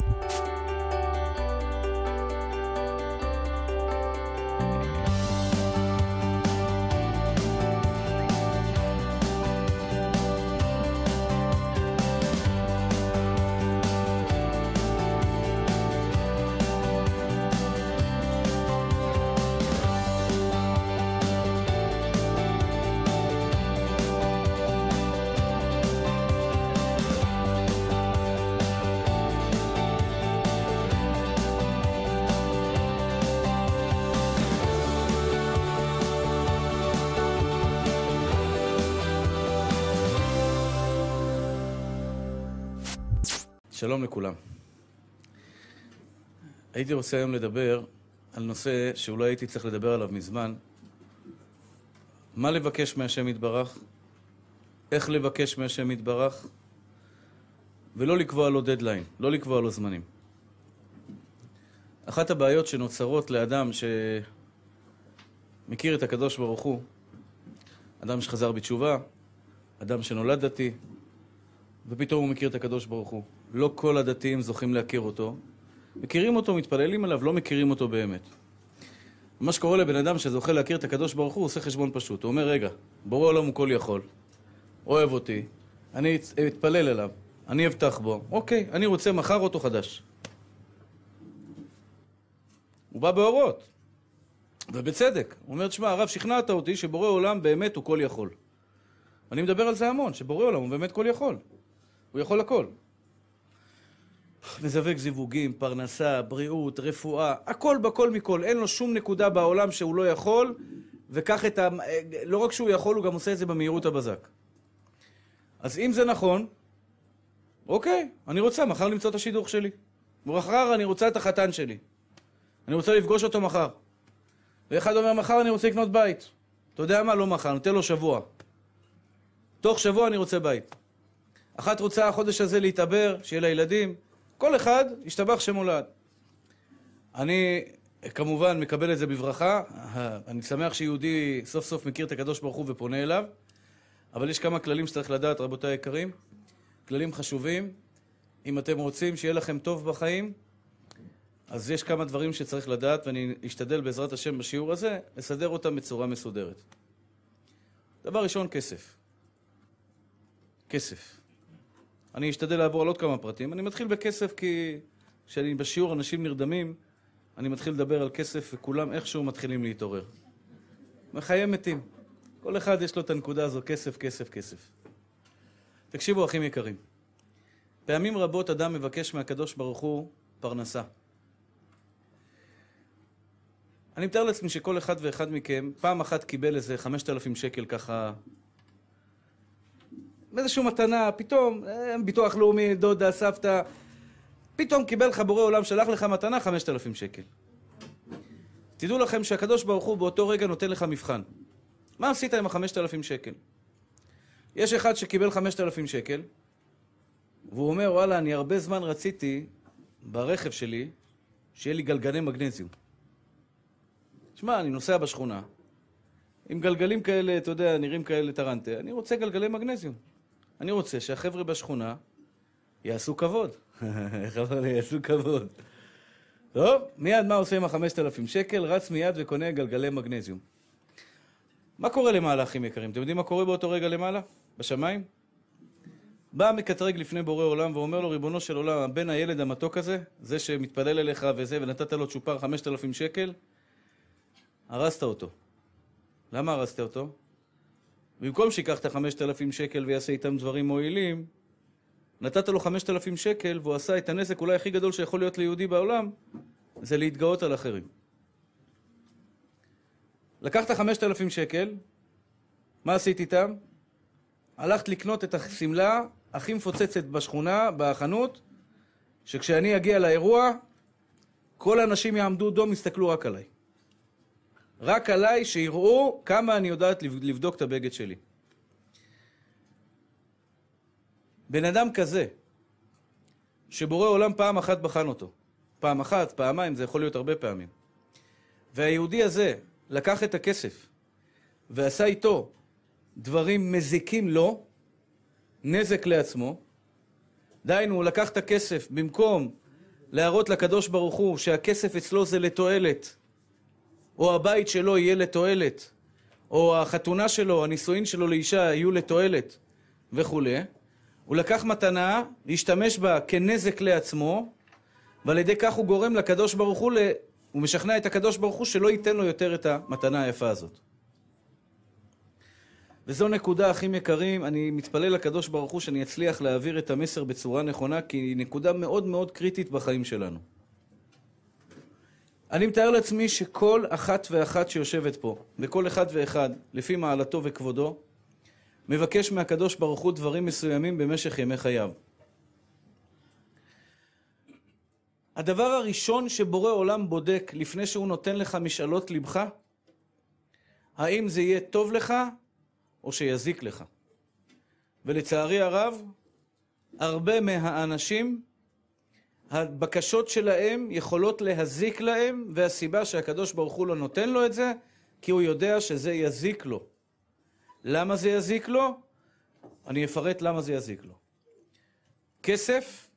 you שלום לכולם. הייתי רוצה היום לדבר על נושא שאולי הייתי צריך לדבר עליו מזמן. מה לבקש מהשם יתברך? איך לבקש מהשם יתברך? ולא לקבוע לו דדליין, לא לקבוע לו זמנים. אחת הבעיות שנוצרות לאדם שמכיר את הקדוש ברוך הוא, אדם שחזר בתשובה, אדם שנולד דתי, ופתאום הוא מכיר את הקדוש ברוך הוא. לא כל הדתיים זוכים להכיר אותו. מכירים אותו, מתפללים עליו, לא מכירים אותו באמת. מה שקורה לבן אדם שזוכה להכיר את הקדוש ברוך הוא, עושה חשבון פשוט. הוא אומר, רגע, בורא עולם הוא כל יכול, אוהב אותי, אני אתפלל אליו, אני אבטח בו, אוקיי, אני רוצה מחר אותו חדש. הוא בא באורות, ובצדק. הוא אומר, תשמע, הרב, שכנעת אותי שבורא עולם באמת הוא כל יכול. אני מדבר על זה המון, שבורא עולם הוא באמת כל יכול. הוא יכול הכל. מזווק זיווגים, פרנסה, בריאות, רפואה, הכל בכל מכל. אין לו שום נקודה בעולם שהוא לא יכול, וכך את ה... לא רק שהוא יכול, הוא גם עושה את זה במהירות הבזק. אז אם זה נכון, אוקיי, אני רוצה מחר למצוא את השידוך שלי. מחר אני רוצה את החתן שלי. אני רוצה לפגוש אותו מחר. ואחד אומר, מחר אני רוצה לקנות בית. אתה יודע מה? לא מחר, נותן לו שבוע. תוך שבוע אני רוצה בית. אחת רוצה החודש הזה להתעבר, שיהיה לה ילדים, כל אחד ישתבח שמולד. אני כמובן מקבל את זה בברכה, אני שמח שיהודי סוף סוף מכיר את הקדוש ברוך הוא ופונה אליו, אבל יש כמה כללים שצריך לדעת, רבותיי היקרים. כללים חשובים. אם אתם רוצים שיהיה לכם טוב בחיים, אז יש כמה דברים שצריך לדעת, ואני אשתדל בעזרת השם בשיעור הזה לסדר אותם בצורה מסודרת. דבר ראשון, כסף. כסף. אני אשתדל לעבור על עוד כמה פרטים. אני מתחיל בכסף כי כשאני בשיעור אנשים נרדמים, אני מתחיל לדבר על כסף וכולם איכשהו מתחילים להתעורר. מחיי מתים. כל אחד יש לו את הנקודה הזו, כסף, כסף, כסף. תקשיבו, אחים יקרים. פעמים רבות אדם מבקש מהקדוש ברוך הוא פרנסה. אני מתאר לעצמי שכל אחד ואחד מכם פעם אחת קיבל איזה 5,000 שקל ככה באיזושהי מתנה, פתאום, אה, ביטוח לאומי, דודה, סבתא, פתאום קיבל לך בורא עולם, שלח לך מתנה 5,000 שקל. תדעו לכם שהקדוש ברוך הוא באותו רגע נותן לך מבחן. מה עשית עם החמשת אלפים שקל? יש אחד שקיבל חמשת אלפים שקל, והוא אומר, וואלה, אני הרבה זמן רציתי ברכב שלי שיהיה לי גלגלי מגנזיום. שמע, אני נוסע בשכונה, עם גלגלים כאלה, אתה יודע, נראים כאלה טרנטה, אני רוצה גלגלי מגנזיום. אני רוצה שהחבר'ה בשכונה יעשו כבוד. חבר'ה, יעשו כבוד. טוב, מיד מה עושה עם החמשת אלפים שקל? רץ מיד וקונה גלגלי מגנזיום. מה קורה למעלה, אחים יקרים? אתם יודעים מה קורה באותו רגע למעלה? בשמיים? בא מקטרג לפני בורא עולם ואומר לו, ריבונו של עולם, הבן הילד המתוק הזה, זה שמתפלל אליך וזה, ונתת לו צ'ופר חמשת אלפים שקל, הרסת אותו. למה הרסת אותו? במקום שיקח את החמשת אלפים שקל ויעשה איתם דברים מועילים, נתת לו חמשת אלפים שקל והוא עשה את הנזק אולי הכי גדול שיכול להיות ליהודי בעולם, זה להתגאות על אחרים. לקחת חמשת אלפים שקל, מה עשית איתם? הלכת לקנות את השמלה הכי מפוצצת בשכונה, בחנות, שכשאני אגיע לאירוע, כל האנשים יעמדו דום, יסתכלו רק עליי. רק עליי שיראו כמה אני יודעת לבדוק את הבגד שלי. בן אדם כזה, שבורא עולם פעם אחת בחן אותו, פעם אחת, פעמיים, זה יכול להיות הרבה פעמים, והיהודי הזה לקח את הכסף ועשה איתו דברים מזיקים לו, נזק לעצמו, דהיינו, הוא לקח את הכסף במקום להראות לקדוש ברוך הוא שהכסף אצלו זה לתועלת, או הבית שלו יהיה לתועלת, או החתונה שלו, הנישואין שלו לאישה יהיו לתועלת וכולי. הוא לקח מתנה, להשתמש בה כנזק לעצמו, ועל ידי כך הוא גורם לקדוש ברוך הוא, הוא משכנע את הקדוש ברוך הוא שלא ייתן לו יותר את המתנה היפה הזאת. וזו נקודה, אחים יקרים, אני מתפלל לקדוש ברוך הוא שאני אצליח להעביר את המסר בצורה נכונה, כי היא נקודה מאוד מאוד קריטית בחיים שלנו. אני מתאר לעצמי שכל אחת ואחת שיושבת פה, וכל אחד ואחד, לפי מעלתו וכבודו, מבקש מהקדוש ברוך הוא דברים מסוימים במשך ימי חייו. הדבר הראשון שבורא עולם בודק לפני שהוא נותן לך משאלות לבך, האם זה יהיה טוב לך או שיזיק לך. ולצערי הרב, הרבה מהאנשים הבקשות שלהם יכולות להזיק להם, והסיבה שהקדוש ברוך הוא לא נותן לו את זה, כי הוא יודע שזה יזיק לו. למה זה יזיק לו? אני אפרט למה זה יזיק לו. כסף,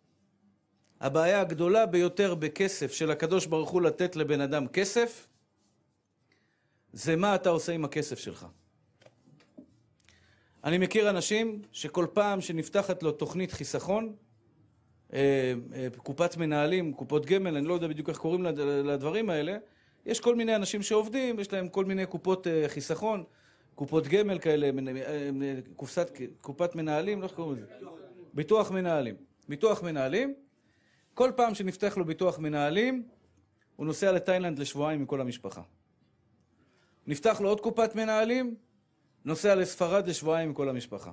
הבעיה הגדולה ביותר בכסף של הקדוש ברוך הוא לתת לבן אדם כסף, זה מה אתה עושה עם הכסף שלך. אני מכיר אנשים שכל פעם שנפתחת לו תוכנית חיסכון, אה, אה, קופת מנהלים, קופות גמל, אני לא יודע בדיוק איך קוראים לדברים האלה. יש כל מיני אנשים שעובדים, יש להם כל מיני קופות אה, חיסכון, קופות גמל כאלה, קופסת, קופת מנהלים, לא איך קוראים לזה? ביטוח מנהלים. ביטוח מנהלים. כל פעם שנפתח לו ביטוח מנהלים, הוא נוסע לתאילנד לשבועיים עם כל המשפחה. נפתח לו עוד קופת מנהלים, נוסע לספרד לשבועיים עם כל המשפחה.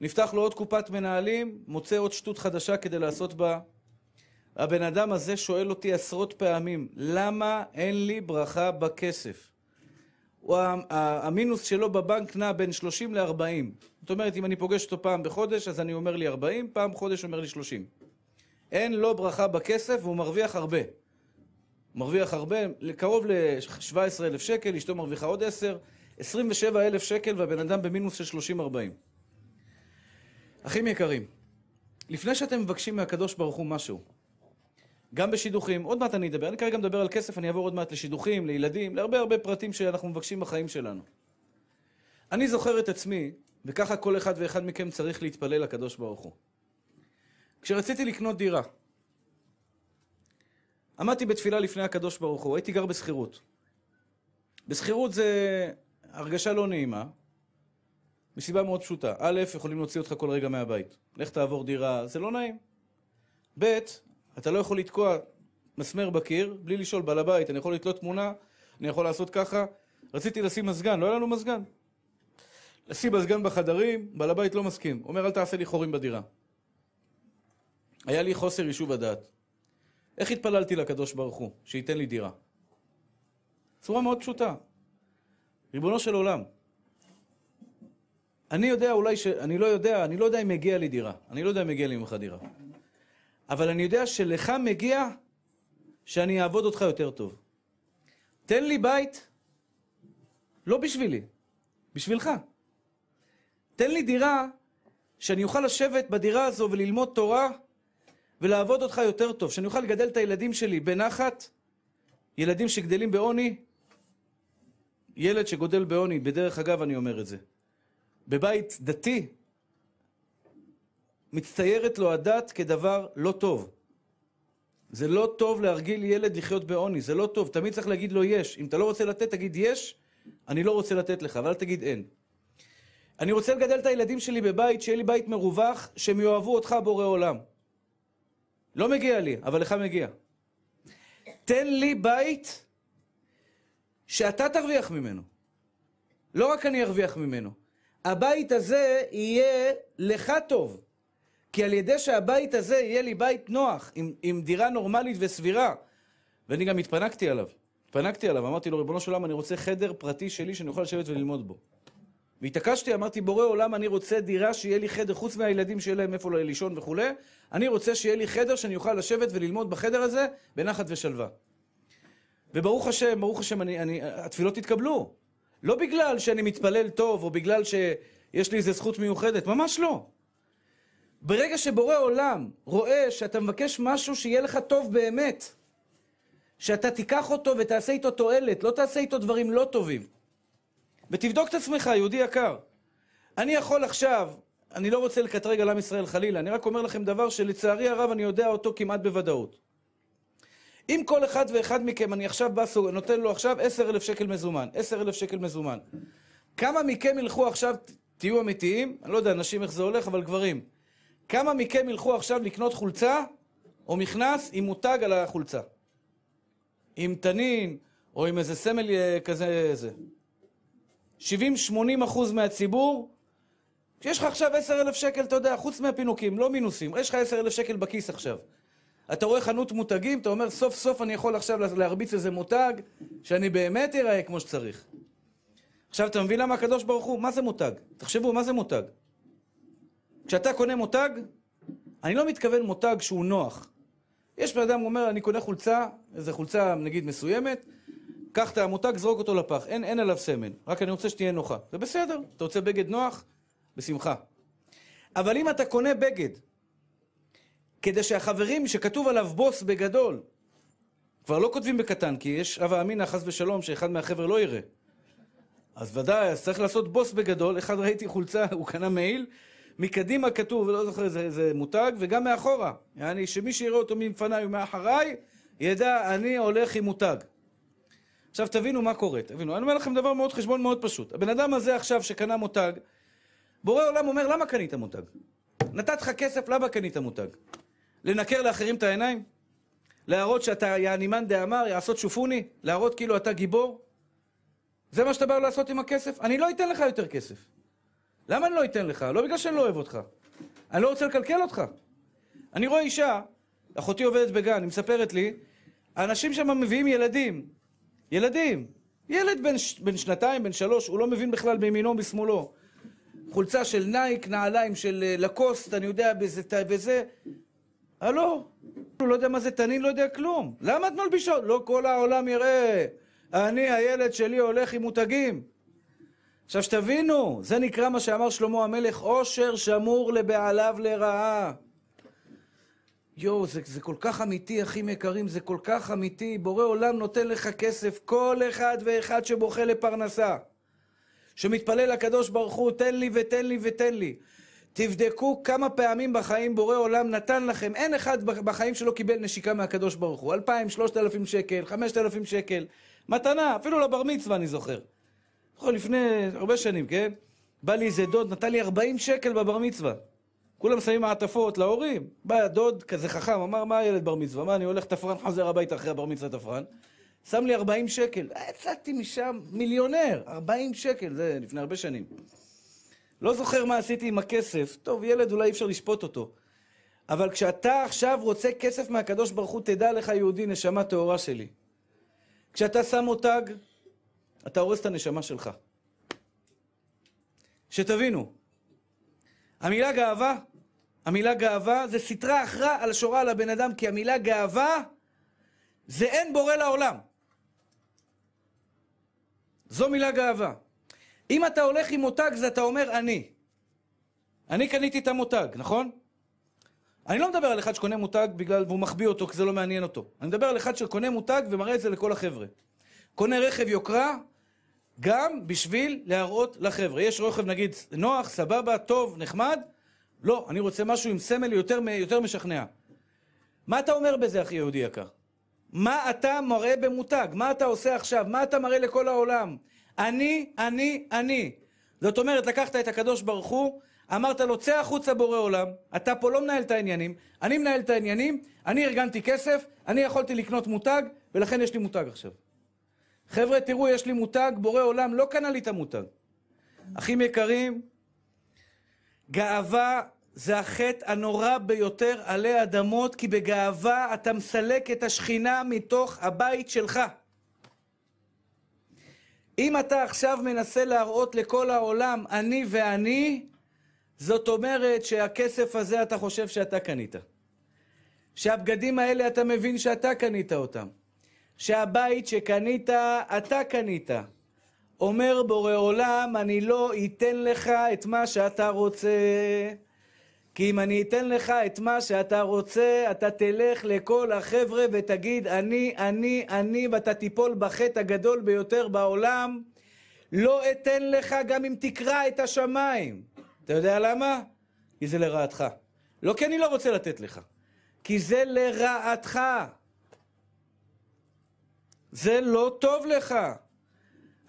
נפתח לו עוד קופת מנהלים, מוצא עוד שטות חדשה כדי לעשות בה. הבן אדם הזה שואל אותי עשרות פעמים, למה אין לי ברכה בכסף? המינוס שלו בבנק נע בין 30 ל-40. זאת אומרת, אם אני פוגש אותו פעם בחודש, אז אני אומר לי 40, פעם בחודש אומר לי 30. אין לו ברכה בכסף והוא מרוויח הרבה. מרוויח הרבה, קרוב ל-17,000 שקל, אשתו מרוויחה עוד 10, 27,000 שקל והבן אדם במינוס של 30-40. אחים יקרים, לפני שאתם מבקשים מהקדוש ברוך הוא משהו, גם בשידוכים, עוד מעט אני אדבר, אני כרגע מדבר על כסף, אני אעבור עוד מעט לשידוכים, לילדים, להרבה הרבה פרטים שאנחנו מבקשים בחיים שלנו. אני זוכר את עצמי, וככה כל אחד ואחד מכם צריך להתפלל לקדוש ברוך הוא. כשרציתי לקנות דירה, עמדתי בתפילה לפני הקדוש ברוך הוא, הייתי גר בשכירות. בשכירות זה הרגשה לא נעימה, מסיבה מאוד פשוטה. א', יכולים להוציא אותך כל רגע מהבית. לך תעבור דירה, זה לא נעים. ב', אתה לא יכול לתקוע מסמר בקיר בלי לשאול בעל הבית. אני יכול לתלות תמונה, אני יכול לעשות ככה. רציתי לשים מזגן, לא היה לנו מזגן. לשים מזגן בחדרים, בעל הבית לא מסכים. אומר, אל תעשה לי חורים בדירה. היה לי חוסר יישוב הדעת. איך התפללתי לקדוש ברוך הוא, שייתן לי דירה? צורה מאוד פשוטה. ריבונו של עולם, אני יודע אולי ש... אני לא יודע, אני לא יודע אם מגיע לי דירה. אני לא יודע אם מגיע לי ממך דירה. אבל אני יודע שלך מגיע שאני אעבוד אותך יותר טוב. תן לי בית, לא בשבילי, בשבילך. תן לי דירה שאני אוכל לשבת בדירה הזו וללמוד תורה ולעבוד אותך יותר טוב, שאני אוכל לגדל את הילדים שלי בנחת, ילדים שגדלים בעוני, ילד שגודל בעוני, בדרך אגב אני אומר את זה. בבית דתי, מצטיירת לו הדת כדבר לא טוב. זה לא טוב להרגיל ילד לחיות בעוני, זה לא טוב. תמיד צריך להגיד לו יש. אם אתה לא רוצה לתת, תגיד יש, אני לא רוצה לתת לך, אבל אל תגיד אין. אני רוצה לגדל את הילדים שלי בבית, שיהיה לי בית מרווח, שהם יאהבו אותך בורא עולם. לא מגיע לי, אבל לך מגיע. תן לי בית שאתה תרוויח ממנו. לא רק אני ארוויח ממנו. הבית הזה יהיה לך טוב. כי על ידי שהבית הזה יהיה לי בית נוח, עם, עם דירה נורמלית וסבירה. ואני גם התפנקתי עליו. התפנקתי עליו, אמרתי לו, ריבונו של עולם, אני רוצה חדר פרטי שלי שאני אוכל לשבת וללמוד בו. והתעקשתי, אמרתי, בורא עולם, אני רוצה דירה שיהיה לי חדר, חוץ מהילדים שיהיה להם איפה לישון וכולי, אני רוצה שיהיה לי חדר שאני אוכל לשבת וללמוד בחדר הזה בנחת ושלווה. וברוך השם, ברוך השם, אני, אני, התפילות התקבלו. לא בגלל שאני מתפלל טוב, או בגלל שיש לי איזו זכות מיוחדת, ממש לא. ברגע שבורא עולם רואה שאתה מבקש משהו שיהיה לך טוב באמת, שאתה תיקח אותו ותעשה איתו תועלת, לא תעשה איתו דברים לא טובים. ותבדוק את עצמך, יהודי יקר. אני יכול עכשיו, אני לא רוצה לקטרג על עם ישראל חלילה, אני רק אומר לכם דבר שלצערי הרב אני יודע אותו כמעט בוודאות. אם כל אחד ואחד מכם, אני עכשיו בא, נותן לו עכשיו עשר אלף שקל מזומן, עשר אלף שקל מזומן. כמה מכם ילכו עכשיו, תהיו אמיתיים, אני לא יודע, נשים איך זה הולך, אבל גברים. כמה מכם ילכו עכשיו לקנות חולצה או מכנס עם מותג על החולצה? עם תנין, או עם איזה סמל אה, כזה, איזה. 70-80 אחוז מהציבור, כשיש לך עכשיו עשר אלף שקל, אתה יודע, חוץ מהפינוקים, לא מינוסים, יש לך עשר אלף שקל בכיס עכשיו. אתה רואה חנות מותגים, אתה אומר, סוף סוף אני יכול עכשיו להרביץ איזה מותג, שאני באמת אראה כמו שצריך. עכשיו, אתה מבין למה הקדוש ברוך הוא, מה זה מותג? תחשבו, מה זה מותג? כשאתה קונה מותג, אני לא מתכוון מותג שהוא נוח. יש בן אדם אומר, אני קונה חולצה, איזה חולצה נגיד מסוימת, קח את המותג, זרוק אותו לפח, אין, אין עליו סמל, רק אני רוצה שתהיה נוחה. זה בסדר, אתה רוצה בגד נוח? בשמחה. אבל אם אתה קונה בגד כדי שהחברים שכתוב עליו בוס בגדול, כבר לא כותבים בקטן, כי יש הווה אמינא, חס ושלום, שאחד מהחבר'ה לא יראה. אז ודאי, אז צריך לעשות בוס בגדול. אחד ראיתי חולצה, הוא קנה מעיל, מקדימה כתוב, לא זוכר איזה, איזה מותג, וגם מאחורה. יעני, שמי שיראה אותו מפניי ומאחריי, ידע, אני הולך עם מותג. עכשיו תבינו מה קורה, תבינו. אני אומר לכם דבר מאוד, חשבון מאוד פשוט. הבן אדם הזה עכשיו שקנה מותג, בורא עולם אומר, למה קנית מותג? נתת לך כסף, למה קנית מותג? לנקר לאחרים את העיניים? להראות שאתה יענימן דאמר, יעשות שופוני? להראות כאילו אתה גיבור? זה מה שאתה בא לעשות עם הכסף? אני לא אתן לך יותר כסף. למה אני לא אתן לך? לא בגלל שאני לא אוהב אותך. אני לא רוצה לקלקל אותך. אני רואה אישה, אחותי עובדת בגן, היא מספרת לי, האנשים שם מביאים ילדים. ילדים. ילד בן, ש... בן שנתיים, בן שלוש, הוא לא מבין בכלל בימינו ובשמאלו. חולצה של נייק, נעליים של אה, לקוסט, אני יודע, בזה, בזה. הלו, הוא לא יודע מה זה תנין, לא יודע כלום. למה את מלבישה? לא כל העולם יראה. אני, הילד שלי הולך עם מותגים. עכשיו שתבינו, זה נקרא מה שאמר שלמה המלך, עושר שמור לבעליו לרעה. יואו, זה, זה כל כך אמיתי, אחים יקרים, זה כל כך אמיתי. בורא עולם נותן לך כסף, כל אחד ואחד שבוכה לפרנסה. שמתפלל לקדוש ברוך הוא, תן לי ותן לי ותן לי. תבדקו כמה פעמים בחיים בורא עולם נתן לכם. אין אחד בחיים שלא קיבל נשיקה מהקדוש ברוך הוא. אלפיים, שלושת אלפים שקל, חמשת אלפים שקל. מתנה, אפילו לבר לא מצווה אני זוכר. זוכר נכון, לפני הרבה שנים, כן? בא לי איזה דוד, נתן לי ארבעים שקל בבר מצווה. כולם שמים מעטפות להורים. בא דוד כזה חכם, אמר, מה הילד בר מצווה? מה, אני הולך תפרן, חוזר הביתה אחרי הבר מצווה תפרן. שם לי ארבעים שקל. יצאתי משם מיליונר, ארבעים שקל, זה לפני הרבה שנים. לא זוכר מה עשיתי עם הכסף. טוב, ילד, אולי אי אפשר לשפוט אותו. אבל כשאתה עכשיו רוצה כסף מהקדוש ברוך הוא, תדע לך, יהודי, נשמה טהורה שלי. כשאתה שם מותג, אתה הורס את הנשמה שלך. שתבינו, המילה גאווה, המילה גאווה זה סטרה אחרה על שורה על הבן אדם, כי המילה גאווה זה אין בורא לעולם. זו מילה גאווה. אם אתה הולך עם מותג, זה אתה אומר אני. אני קניתי את המותג, נכון? אני לא מדבר על אחד שקונה מותג בגלל, והוא מחביא אותו כי זה לא מעניין אותו. אני מדבר על אחד שקונה מותג ומראה את זה לכל החבר'ה. קונה רכב יוקרה, גם בשביל להראות לחבר'ה. יש רכב נגיד נוח, סבבה, טוב, נחמד, לא, אני רוצה משהו עם סמל יותר, יותר משכנע. מה אתה אומר בזה, אחי יהודי יקר? מה אתה מראה במותג? מה אתה עושה עכשיו? מה אתה מראה לכל העולם? אני, אני, אני. זאת אומרת, לקחת את הקדוש ברוך הוא, אמרת לו, צא החוצה בורא עולם, אתה פה לא מנהל את העניינים, אני מנהל את העניינים, אני ארגנתי כסף, אני יכולתי לקנות מותג, ולכן יש לי מותג עכשיו. חבר'ה, תראו, יש לי מותג, בורא עולם לא קנה לי את המותג. אחים יקרים, גאווה זה החטא הנורא ביותר עלי אדמות, כי בגאווה אתה מסלק את השכינה מתוך הבית שלך. אם אתה עכשיו מנסה להראות לכל העולם אני ואני, זאת אומרת שהכסף הזה אתה חושב שאתה קנית. שהבגדים האלה אתה מבין שאתה קנית אותם. שהבית שקנית, אתה קנית. אומר בורא עולם, אני לא אתן לך את מה שאתה רוצה. כי אם אני אתן לך את מה שאתה רוצה, אתה תלך לכל החבר'ה ותגיד, אני, אני, אני, ואתה תיפול בחטא הגדול ביותר בעולם. לא אתן לך גם אם תקרע את השמיים. אתה יודע למה? כי זה לרעתך. לא כי אני לא רוצה לתת לך, כי זה לרעתך. זה לא טוב לך.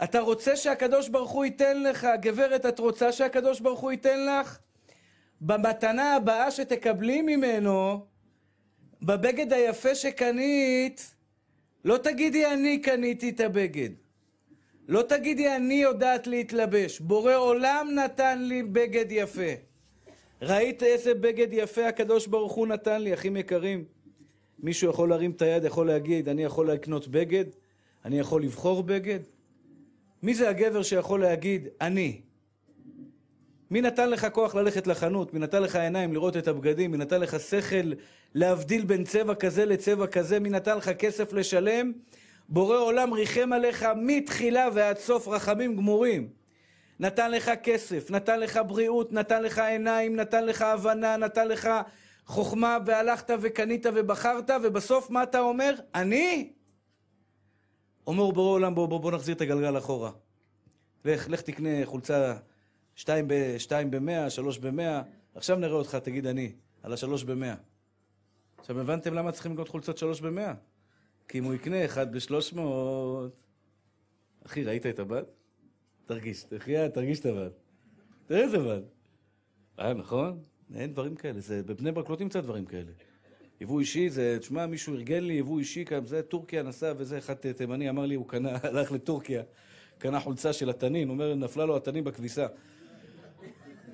אתה רוצה שהקדוש ברוך הוא ייתן לך. גברת, את רוצה שהקדוש ברוך הוא ייתן לך? במתנה הבאה שתקבלי ממנו, בבגד היפה שקנית, לא תגידי אני קניתי את הבגד. לא תגידי אני יודעת להתלבש. בורא עולם נתן לי בגד יפה. ראית איזה בגד יפה הקדוש ברוך הוא נתן לי, אחים יקרים? מישהו יכול להרים את היד, יכול להגיד, אני יכול לקנות בגד? אני יכול לבחור בגד? מי זה הגבר שיכול להגיד, אני? מי נתן לך כוח ללכת לחנות? מי נתן לך עיניים לראות את הבגדים? מי נתן לך שכל להבדיל בין צבע כזה לצבע כזה? מי נתן לך כסף לשלם? בורא עולם ריחם עליך מתחילה ועד סוף רחמים גמורים. נתן לך כסף, נתן לך בריאות, נתן לך עיניים, נתן לך הבנה, נתן לך חוכמה, והלכת וקנית ובחרת, ובסוף מה אתה אומר? אני? אומר בורא עולם, בוא, בוא, בוא נחזיר את הגלגל אחורה. לך, לך תקנה חולצה שתיים, ב, שתיים במאה, שלוש במאה, עכשיו נראה אותך, תגיד אני, על השלוש במאה. עכשיו, הבנתם למה צריכים לקנות חולצות שלוש במאה? כי אם הוא יקנה אחד בשלוש מאות... אחי, ראית את הבד? תרגיש, תחייה, תרגיש את הבד. תראה איזה בד. אה, נכון? אין דברים כאלה, זה, בבני ברק לא תמצא דברים כאלה. יבוא אישי זה, תשמע, מישהו ארגן לי יבוא אישי, כאן, זה טורקיה נסע וזה, אחד תימני אמר לי, הוא קנה, הלך לטורקיה, קנה חולצה של התנין, אומר, נפלה לו התנין בכביסה.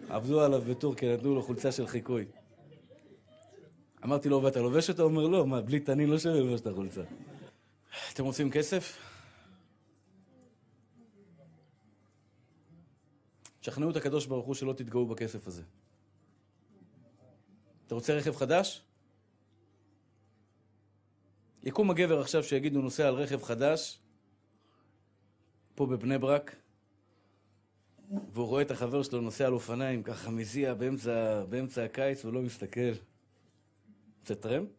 עבדו עליו בטורקיה, נתנו לו חולצה של חיקוי. אמרתי לו, ואתה לובש אותה? הוא אומר, לא, מה, בלי תנין לא שווה ללבש את החולצה. אתם רוצים כסף? תשכנעו את הקדוש ברוך הוא שלא תתגאו בכסף הזה. אתה רוצה רכב חדש? יקום הגבר עכשיו שיגיד הוא נוסע על רכב חדש, פה בבני ברק, והוא רואה את החבר שלו נוסע על אופניים, ככה מזיע באמצע, באמצע הקיץ, הוא לא מסתכל. זה טרמפ?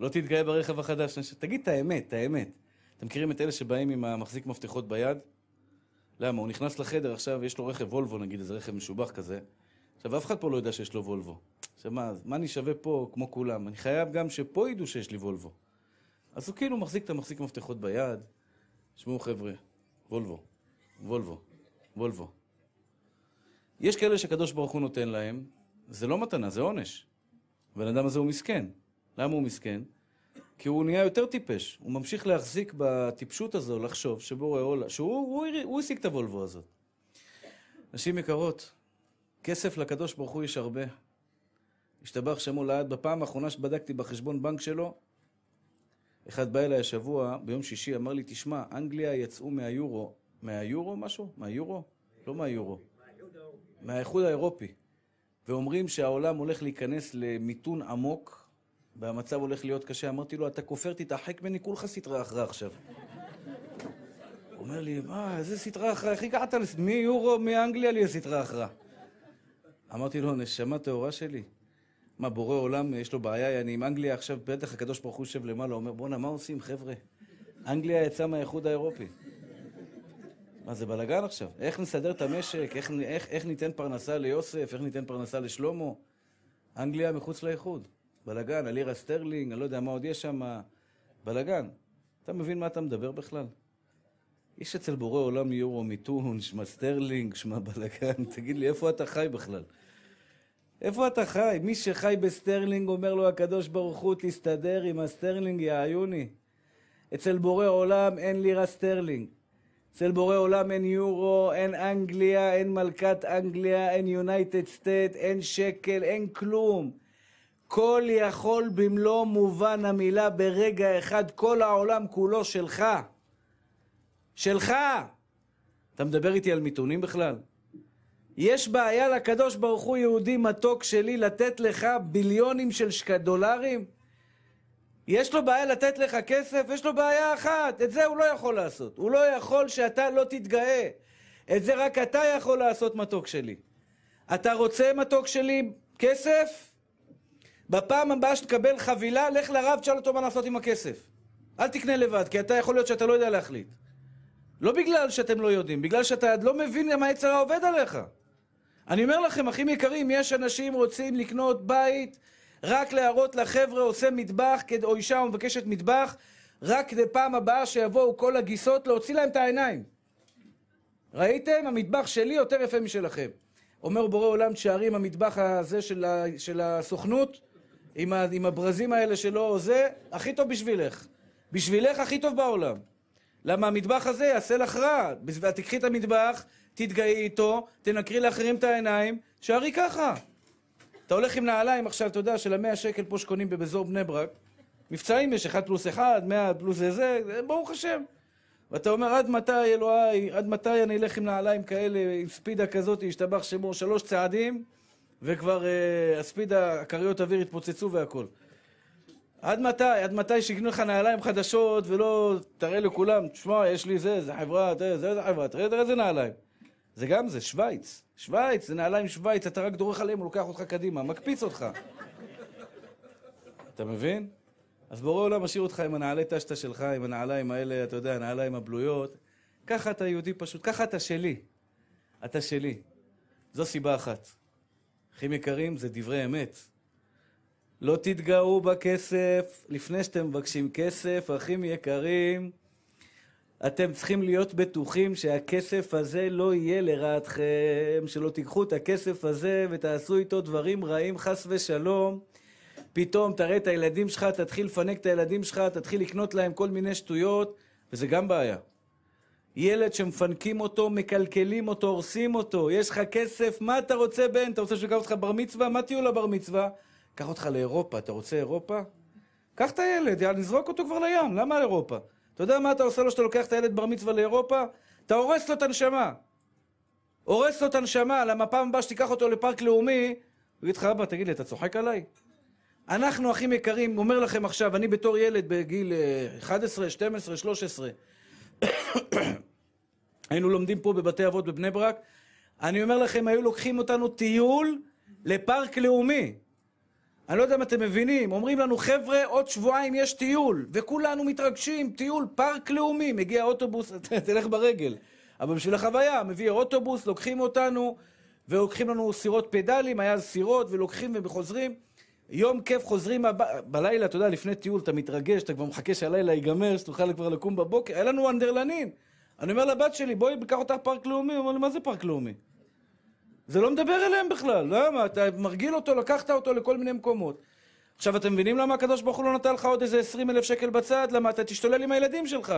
לא תתגאה ברכב החדש. תגיד את האמת, את האמת. אתם מכירים את אלה שבאים עם המחזיק מפתחות ביד? למה? הוא נכנס לחדר, עכשיו יש לו רכב וולבו, נגיד, איזה רכב משובח כזה. עכשיו, אף אחד פה לא יודע שיש לו וולבו. עכשיו, מה, מה אני שווה פה כמו כולם? אני חייב גם שפה ידעו שיש לי וולבו. אז הוא כאילו מחזיק את המחזיק מפתחות ביד, תשמעו חבר'ה, וולבו, וולבו, וולבו. יש כאלה שהקדוש ברוך הוא נותן להם, זה לא מתנה, זה עונש. הבן אדם הזה הוא מסכן. למה הוא מסכן? כי הוא נהיה יותר טיפש. הוא ממשיך להחזיק בטיפשות הזו, לחשוב שבורא עולם, שהוא הוא, הוא, הוא השיג את הוולבו הזאת. נשים יקרות, כסף לקדוש ברוך הוא יש הרבה. השתבח שמו לעד, בפעם האחרונה שבדקתי בחשבון בנק שלו, אחד בא אליי השבוע, ביום שישי, אמר לי, תשמע, אנגליה יצאו מהיורו, מהיורו משהו? מהיורו? לא מהיורו. מהאיחוד האירופי. ואומרים שהעולם הולך להיכנס למיתון עמוק, והמצב הולך להיות קשה. אמרתי לו, אתה כופר, תתאחק ממני, כולך סטרה אחרא עכשיו. הוא אומר לי, מה, איזה סטרה אחרא? איך הגעת מיורו, מאנגליה, לסטרה אחרא? אמרתי לו, נשמה טהורה שלי, מה, בורא עולם, יש לו בעיה, אני עם אנגליה עכשיו, בטח הקדוש ברוך הוא יושב למעלה, אומר, בואנה, מה עושים, חבר'ה? אנגליה יצאה מהאיחוד האירופי. מה, זה בלאגן עכשיו? איך נסדר את המשק? איך, איך, איך ניתן פרנסה ליוסף? איך ניתן פרנסה לשלומו? אנגליה מחוץ לאיחוד. בלאגן, הלירה סטרלינג, אני לא יודע מה עוד יש שם. בלאגן. אתה מבין מה אתה מדבר בכלל? יש אצל בורא עולם יורו מיטון, שמע סטרלינג, שמע בלאגן, תגיד לי, איפה אתה חי בכלל? איפה אתה חי? מי שחי בסטרלינג אומר לו הקדוש ברוך הוא, תסתדר עם הסטרלינג, יעיוני. אצל בורא עולם אין לירה סטרלינג. אצל בורא עולם אין יורו, אין אנגליה, אין מלכת אנגליה, אין יונייטד סטייט, אין שקל, אין כלום. כל יכול במלוא מובן המילה ברגע אחד, כל העולם כולו שלך. שלך! אתה מדבר איתי על מיתונים בכלל? יש בעיה לקדוש ברוך הוא יהודי מתוק שלי לתת לך ביליונים של שק... דולרים? יש לו בעיה לתת לך כסף? יש לו בעיה אחת, את זה הוא לא יכול לעשות. הוא לא יכול שאתה לא תתגאה. את זה רק אתה יכול לעשות, מתוק שלי. אתה רוצה, מתוק שלי, כסף? בפעם הבאה שתקבל חבילה, לך לרב, תשאל אותו מה לעשות עם הכסף. אל תקנה לבד, כי אתה יכול להיות שאתה לא יודע להחליט. לא בגלל שאתם לא יודעים, בגלל שאתה לא מבין למה יצרה עובד עליך. אני אומר לכם, אחים יקרים, יש אנשים רוצים לקנות בית רק להראות לחבר'ה עושה מטבח, או אישה או מבקשת מטבח, רק כדי פעם הבאה שיבואו כל הגיסות להוציא להם את העיניים. ראיתם? המטבח שלי יותר יפה משלכם. אומר בורא עולם שערים, המטבח הזה של, ה, של הסוכנות, עם, ה, עם הברזים האלה שלו, זה הכי טוב בשבילך. בשבילך הכי טוב בעולם. למה המטבח הזה יעשה לך רע. ואת תקחי את המטבח, תתגאי איתו, תנקרי לאחרים את העיניים, שערי ככה. אתה הולך עם נעליים עכשיו, אתה יודע, של המאה שקל פה שקונים באזור בני ברק, מבצעים יש, אחד פלוס אחד, מאה פלוס זה, זה, ברוך השם. ואתה אומר, עד מתי, אלוהי, עד מתי אני אלך עם נעליים כאלה, עם ספידה כזאת, ישתבח שמו, שלוש צעדים, וכבר אה, הספידה, כריות אוויר התפוצצו והכול. עד מתי? עד מתי שיקנו לך נעליים חדשות ולא תראה לכולם, תשמע, יש לי זה, זה חברה, תראה, זה, זה חברה, תראה, תראה איזה נעליים. זה גם זה, שווייץ. שווייץ, זה נעליים שווייץ, אתה רק דורך עליהם, הוא לוקח אותך קדימה, מקפיץ אותך. אתה מבין? אז בורא עולם משאיר אותך עם הנעלי טשטה שלך, עם הנעליים האלה, אתה יודע, הנעליים הבלויות. ככה אתה יהודי פשוט, ככה אתה שלי. אתה שלי. זו סיבה אחת. אחים יקרים, זה דברי אמת. לא תתגאו בכסף לפני שאתם מבקשים כסף, אחים יקרים. אתם צריכים להיות בטוחים שהכסף הזה לא יהיה לרעתכם, שלא תיקחו את הכסף הזה ותעשו איתו דברים רעים חס ושלום. פתאום תראה את הילדים שלך, תתחיל לפנק את הילדים שלך, תתחיל לקנות להם כל מיני שטויות, וזה גם בעיה. ילד שמפנקים אותו, מקלקלים אותו, הורסים אותו, יש לך כסף, מה אתה רוצה בן? אתה רוצה שהוא ייקח אותך בר מצווה? מה טיול הבר מצווה? קח אותך לאירופה, אתה רוצה אירופה? קח את הילד, יאללה, נזרוק אותו כבר לים, למה אירופה? אתה יודע מה אתה עושה לו שאתה לוקח את הילד בר מצווה לאירופה? אתה הורס לו את הנשמה. הורס לו את הנשמה, למה פעם הבאה שתיקח אותו לפארק לאומי, הוא יגיד לך, אבא, תגיד לי, אתה צוחק עליי? אנחנו, אחים יקרים, אומר לכם עכשיו, אני בתור ילד בגיל 11, 12, 13, היינו לומדים פה בבתי אבות בבני ברק, אני אומר לכם, היו לוקחים אותנו טיול לפארק לאומי. אני לא יודע אם אתם מבינים, אומרים לנו, חבר'ה, עוד שבועיים יש טיול, וכולנו מתרגשים, טיול, פארק לאומי, מגיע אוטובוס, תלך ברגל. אבל בשביל החוויה, מביא אוטובוס, לוקחים אותנו, ולוקחים לנו סירות פדלים, היה סירות, ולוקחים וחוזרים. יום כיף, חוזרים הב... בלילה, אתה יודע, לפני טיול, אתה מתרגש, אתה כבר מחכה שהלילה ייגמר, שתוכל כבר לקום בבוקר, היה לנו אנדרלנין. אני אומר לבת שלי, בואי, קח אותך פארק לאומי, הוא אומר לי, מה זה פארק לאומי? זה לא מדבר אליהם בכלל, למה? אתה מרגיל אותו, לקחת אותו לכל מיני מקומות. עכשיו, אתם מבינים למה הקדוש ברוך הוא לא נתן לך עוד איזה 20 אלף שקל בצד? למה אתה תשתולל עם הילדים שלך.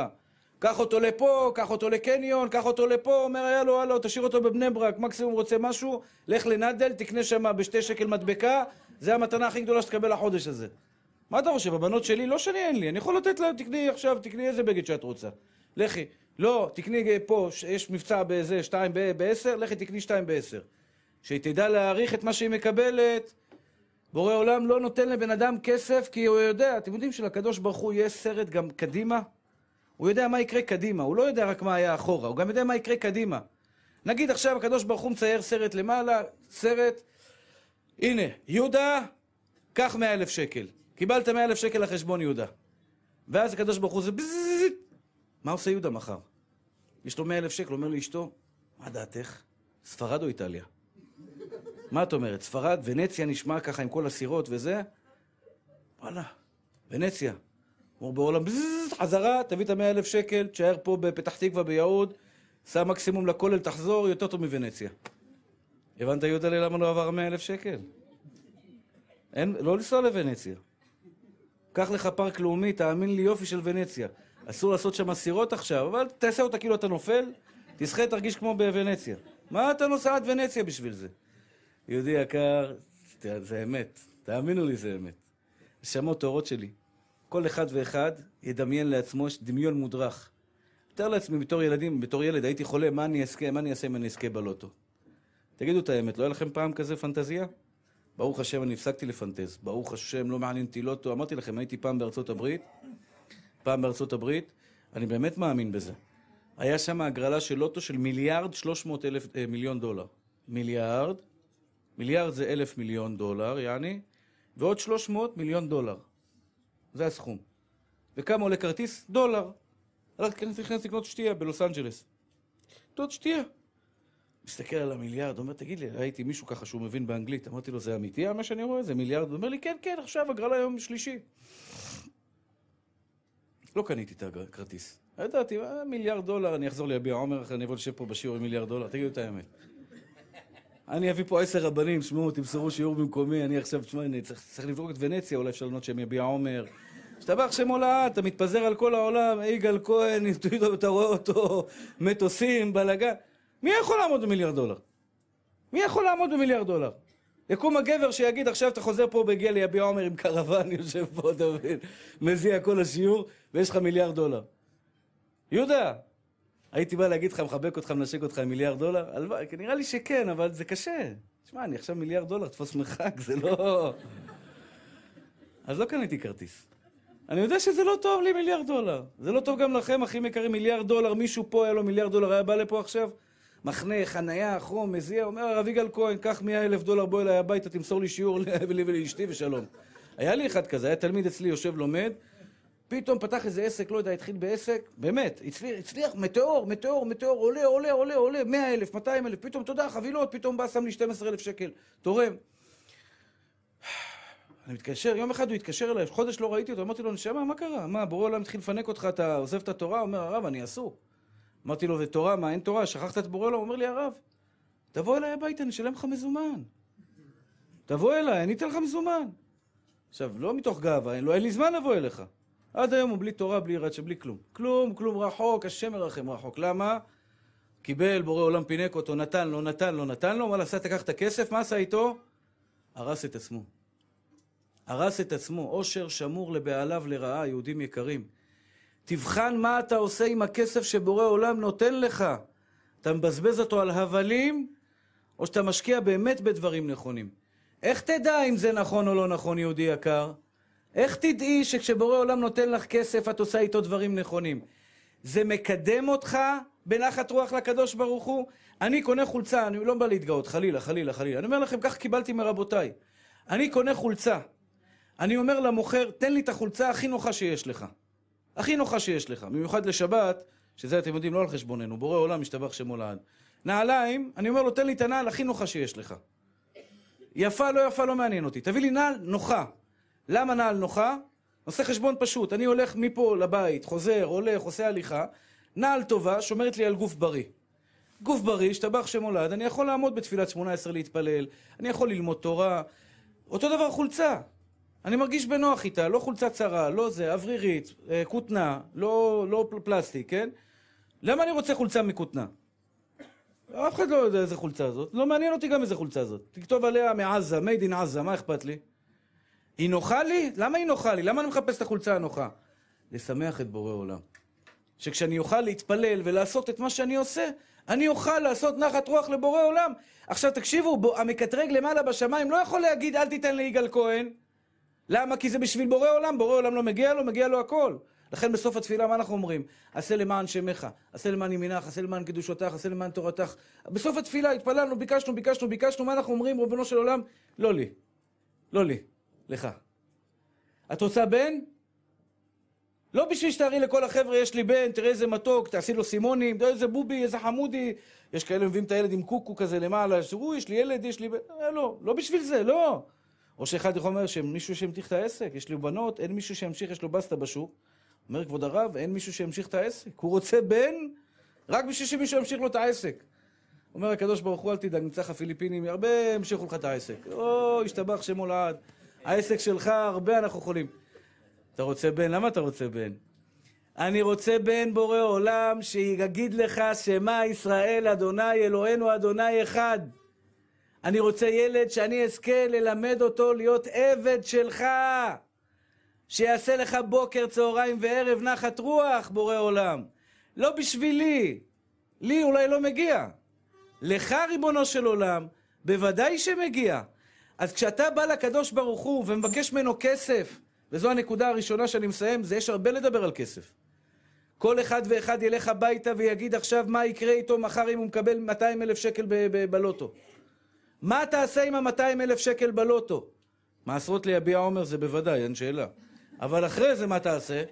קח אותו לפה, קח אותו לקניון, קח אותו לפה, אומר, יאללה, יאללה, תשאיר אותו בבני ברק, מקסימום רוצה משהו, לך לנדל, תקנה שם בשתי שקל מדבקה, זה המתנה הכי גדולה שתקבל החודש הזה. מה אתה חושב, הבנות שלי? לא שאני אין לי, אני יכול לתת להם, תקני עכשיו, תקני איזה בגד שאת רוצה. לכי. לא, תקני פה, יש מבצע בזה, שתיים בעשר, לכי תקני שתיים בעשר. שהיא תדע להעריך את מה שהיא מקבלת. בורא עולם לא נותן לבן אדם כסף כי הוא יודע, אתם יודעים שלקדוש ברוך הוא יש סרט גם קדימה? הוא יודע מה יקרה קדימה, הוא לא יודע רק מה היה אחורה, הוא גם יודע מה יקרה קדימה. נגיד עכשיו הקדוש ברוך הוא מצייר סרט למעלה, סרט, הנה, יהודה, קח מאה אלף שקל. קיבלת מאה אלף שקל לחשבון יהודה. ואז הקדוש ברוך הוא זה בזזזז, מה עושה יהודה מחר? יש לו 100 אלף שקל, אומר לאשתו, מה דעתך? ספרד או איטליה? מה את אומרת? ספרד, ונציה נשמע ככה עם כל הסירות וזה? וואלה, ונציה. אמרו בעולם, חזרה, תביא את המאה אלף שקל, תשאר פה בפתח תקווה, ביהוד, סע מקסימום לכולל, תחזור, יותר טוב מוונציה. הבנת, יהודה, למה לא עבר המאה אלף שקל? אין, לא לנסוע לוונציה. קח לך פארק לאומי, תאמין לי, יופי של ונציה. אסור לעשות שם סירות עכשיו, אבל תעשה אותה כאילו אתה נופל, תשחה, תרגיש כמו בוונציה. מה אתה נוסע עד ונציה בשביל זה? יהודי יקר, זה אמת. תאמינו לי, זה אמת. נשמות טהורות שלי. כל אחד ואחד ידמיין לעצמו דמיון מודרך. תאר לעצמי בתור ילדים, בתור ילד, הייתי חולה, מה אני אזכה, מה אני אעשה אם אני אזכה בלוטו? תגידו את האמת, לא היה לכם פעם כזה פנטזיה? ברוך השם, אני הפסקתי לפנטז. ברוך השם, לא מעניין אותי לוטו. אמרתי לכם, הייתי פעם בארצות הברית, פעם בארצות הברית, אני באמת מאמין בזה. היה שם הגרלה של לוטו של מיליארד שלוש מאות אלף, אה, מיליון דולר. מיליארד מיליארד זה אלף מיליון דולר, יעני, ועוד 300 מיליון דולר. זה הסכום. וכמה עולה כרטיס? דולר. הלכתי נכנס לקנות שתייה בלוס אנג'לס. לקנות שתייה. מסתכל על המיליארד, אומר, תגיד לי, ראיתי מישהו ככה שהוא מבין באנגלית, אמרתי לו, זה אמיתי מה שאני רואה? זה מיליארד? הוא אומר לי, כן, כן, עכשיו הגרלה יום שלישי. לא קניתי את הכרטיס. ידעתי, אה, מיליארד דולר, אני אחזור ליביע עומר, אני אבוא לשבת פה בשיעור עם מיליארד דולר, תגידו את האמת. אני אביא פה עשר רבנים, שמעו, תמסרו שיעור במקומי, אני עכשיו, תשמע, אני צריך, צריך לבדוק את ונציה, אולי אפשר לבנות שם יביע עומר. השתבח שם עולה, אתה מתפזר על כל העולם, יגאל כהן, אתה רואה אותו, מטוסים, בלאגן. מי יכול לעמוד במיליארד דולר? מי יכול לעמוד במיליארד דולר? יקום הגבר שיגיד, עכשיו אתה חוזר פה בגיע ליביע עומר עם קרוון, יושב פה, אתה מבין, מזיע כל השיעור, ויש לך מיליארד דולר. יהודה, הייתי בא להגיד לך, מחבק אותך, מנשק אותך עם מיליארד דולר? הלוואי, נראה לי שכן, אבל זה קשה. תשמע, אני עכשיו מיליארד דולר, תפוס מרחק, זה לא... אז לא קניתי כרטיס. אני יודע שזה לא טוב לי מיליארד דולר. זה לא טוב גם לכם, אחים יקרים, מיליארד דולר, מישהו פה היה לו מיליארד דולר, היה בא לפה עכשיו? מחנה, חנייה, חום, מזיע, אומר הרב יגאל כהן, קח מאה אלף דולר, בוא אליי הביתה, תמסור לי שיעור לי ולאשתי ושלום. היה לי אחד כזה, היה תלמיד אצלי יושב לומד, פתאום פתח איזה עסק, לא יודע, התחיל בעסק, באמת, הצליח, הצליח מטאור, מטאור, מטאור, עולה, עולה, עולה, עולה, 100 אלף, 200 אלף, פתאום, תודה, חבילות, פתאום בא, שם לי 12 אלף שקל, תורם. אני מתקשר, יום אחד הוא התקשר אליי, חודש לא ראיתי אותו, אמרתי לו, נשמה, מה קרה? מה, בורא עולם התחיל לפנק אותך, אתה עוזב את התורה? אומר, הרב, אני אסור. אמרתי לו, ותורה, מה, אין תורה? שכחת את בורא עולם? אומר לי, הרב, תבוא אליי הביתה, אני אשלם לך מזומן. תבוא אליי, אני אתן לך מזומן. עכשיו, לא מתוך גאווה, לא, אין לי זמן לבוא אליך. עד היום הוא בלי תורה, בלי יראת שבלי כלום. כלום, כלום רחוק, השם מרחם רחוק. למה? קיבל, בורא עולם פינק אותו, נתן לו, נתן לו, נתן לו, מה עשה? תקח את הכסף, מה עשה איתו? הרס את עצמו. הרס את עצמו. עושר שמור לבעליו לרעה, יהודים יקרים. תבחן מה אתה עושה עם הכסף שבורא עולם נותן לך. אתה מבזבז אותו על הבלים, או שאתה משקיע באמת בדברים נכונים. איך תדע אם זה נכון או לא נכון, יהודי יקר? איך תדעי שכשבורא עולם נותן לך כסף, את עושה איתו דברים נכונים? זה מקדם אותך בנחת רוח לקדוש ברוך הוא? אני קונה חולצה, אני לא בא להתגאות, חלילה, חלילה, חלילה. אני אומר לכם, כך קיבלתי מרבותיי. אני קונה חולצה. אני אומר למוכר, תן לי את החולצה הכי נוחה שיש לך. הכי נוחה שיש לך. במיוחד לשבת, שזה אתם יודעים, לא על חשבוננו, בורא עולם ישתבח שמו לעד. נעליים, אני אומר לו, תן לי את הנעל הכי נוחה שיש לך. יפה, לא יפה, לא מעניין אותי. תביא לי נעל נוחה. למה נעל נוחה? עושה חשבון פשוט, אני הולך מפה לבית, חוזר, הולך, עושה הליכה, נעל טובה שומרת לי על גוף בריא. גוף בריא, השתבח שמולד, אני יכול לעמוד בתפילת שמונה עשרה להתפלל, אני יכול ללמוד תורה. אותו דבר חולצה. אני מרגיש בנוח איתה, לא חולצה צרה, לא זה, אוורירית, אה, כותנה, לא, לא פלסטיק, כן? למה אני רוצה חולצה מכותנה? אף אחד לא יודע איזה חולצה זאת, לא מעניין אותי גם איזה חולצה זאת. תכתוב עליה מעזה, made in עזה, מה אכפת לי? היא נוחה לי? למה היא נוחה לי? למה אני מחפש את החולצה הנוחה? לשמח את בורא עולם. שכשאני אוכל להתפלל ולעשות את מה שאני עושה, אני אוכל לעשות נחת רוח לבורא עולם. עכשיו תקשיבו, בו, המקטרג למעלה בשמיים לא יכול להגיד אל תיתן ליגאל כהן. למה? כי זה בשביל בורא עולם, בורא עולם לא מגיע לו, מגיע לו הכל. לכן בסוף התפילה, מה אנחנו אומרים? עשה למען שמך, עשה למען ימינך, עשה למען קדושותך, עשה למען תורתך. בסוף התפילה התפללנו, ביקשנו, ביקשנו, ביקשנו, מה אנחנו אומרים, ריבונו של עולם? לא לי. לא לי. לך. את רוצה בן? לא בשביל שתארי לכל החבר'ה, יש לי בן, תראה איזה מתוק, תעשי לו סימונים, תראה איזה בובי, איזה חמודי. יש כאלה מביאים את הילד עם קוקו כזה למעלה, שהוא, יש לי ילד, יש לי בן. אה, לא, לא בשביל זה, לא. או שאחד יכול לומר שמישהו שימתיך את העסק, יש לי בנות, אין מישהו שימשיך, יש לו בסטה בשוק. אומר כבוד הרב, אין מישהו שימשיך את העסק. הוא רוצה בן, רק בשביל שמישהו ימשיך לו את העסק. אומר הקדוש ברוך הוא, אל תדאג, נמצא לך פיליפינים, הרבה ימשיכו לך את העסק. או, השתבח שמו לעד. העסק שלך, הרבה אנחנו יכולים. אתה רוצה בן? למה אתה רוצה בן? אני רוצה בן בורא עולם שיגיד לך שמע ישראל אדוני אלוהינו אדוני אחד. אני רוצה ילד שאני אזכה ללמד אותו להיות עבד שלך. שיעשה לך בוקר, צהריים וערב נחת רוח, בורא עולם. לא בשבילי. לי אולי לא מגיע. לך, ריבונו של עולם, בוודאי שמגיע. אז כשאתה בא לקדוש ברוך הוא ומבקש ממנו כסף, וזו הנקודה הראשונה שאני מסיים, זה יש הרבה לדבר על כסף. כל אחד ואחד ילך הביתה ויגיד עכשיו מה יקרה איתו מחר אם הוא מקבל 200 אלף שקל ב- ב- בלוטו. מה תעשה עם ה-200 אלף שקל בלוטו? מעשרות ליביע עומר זה בוודאי, אין שאלה. אבל אחרי זה מה תעשה?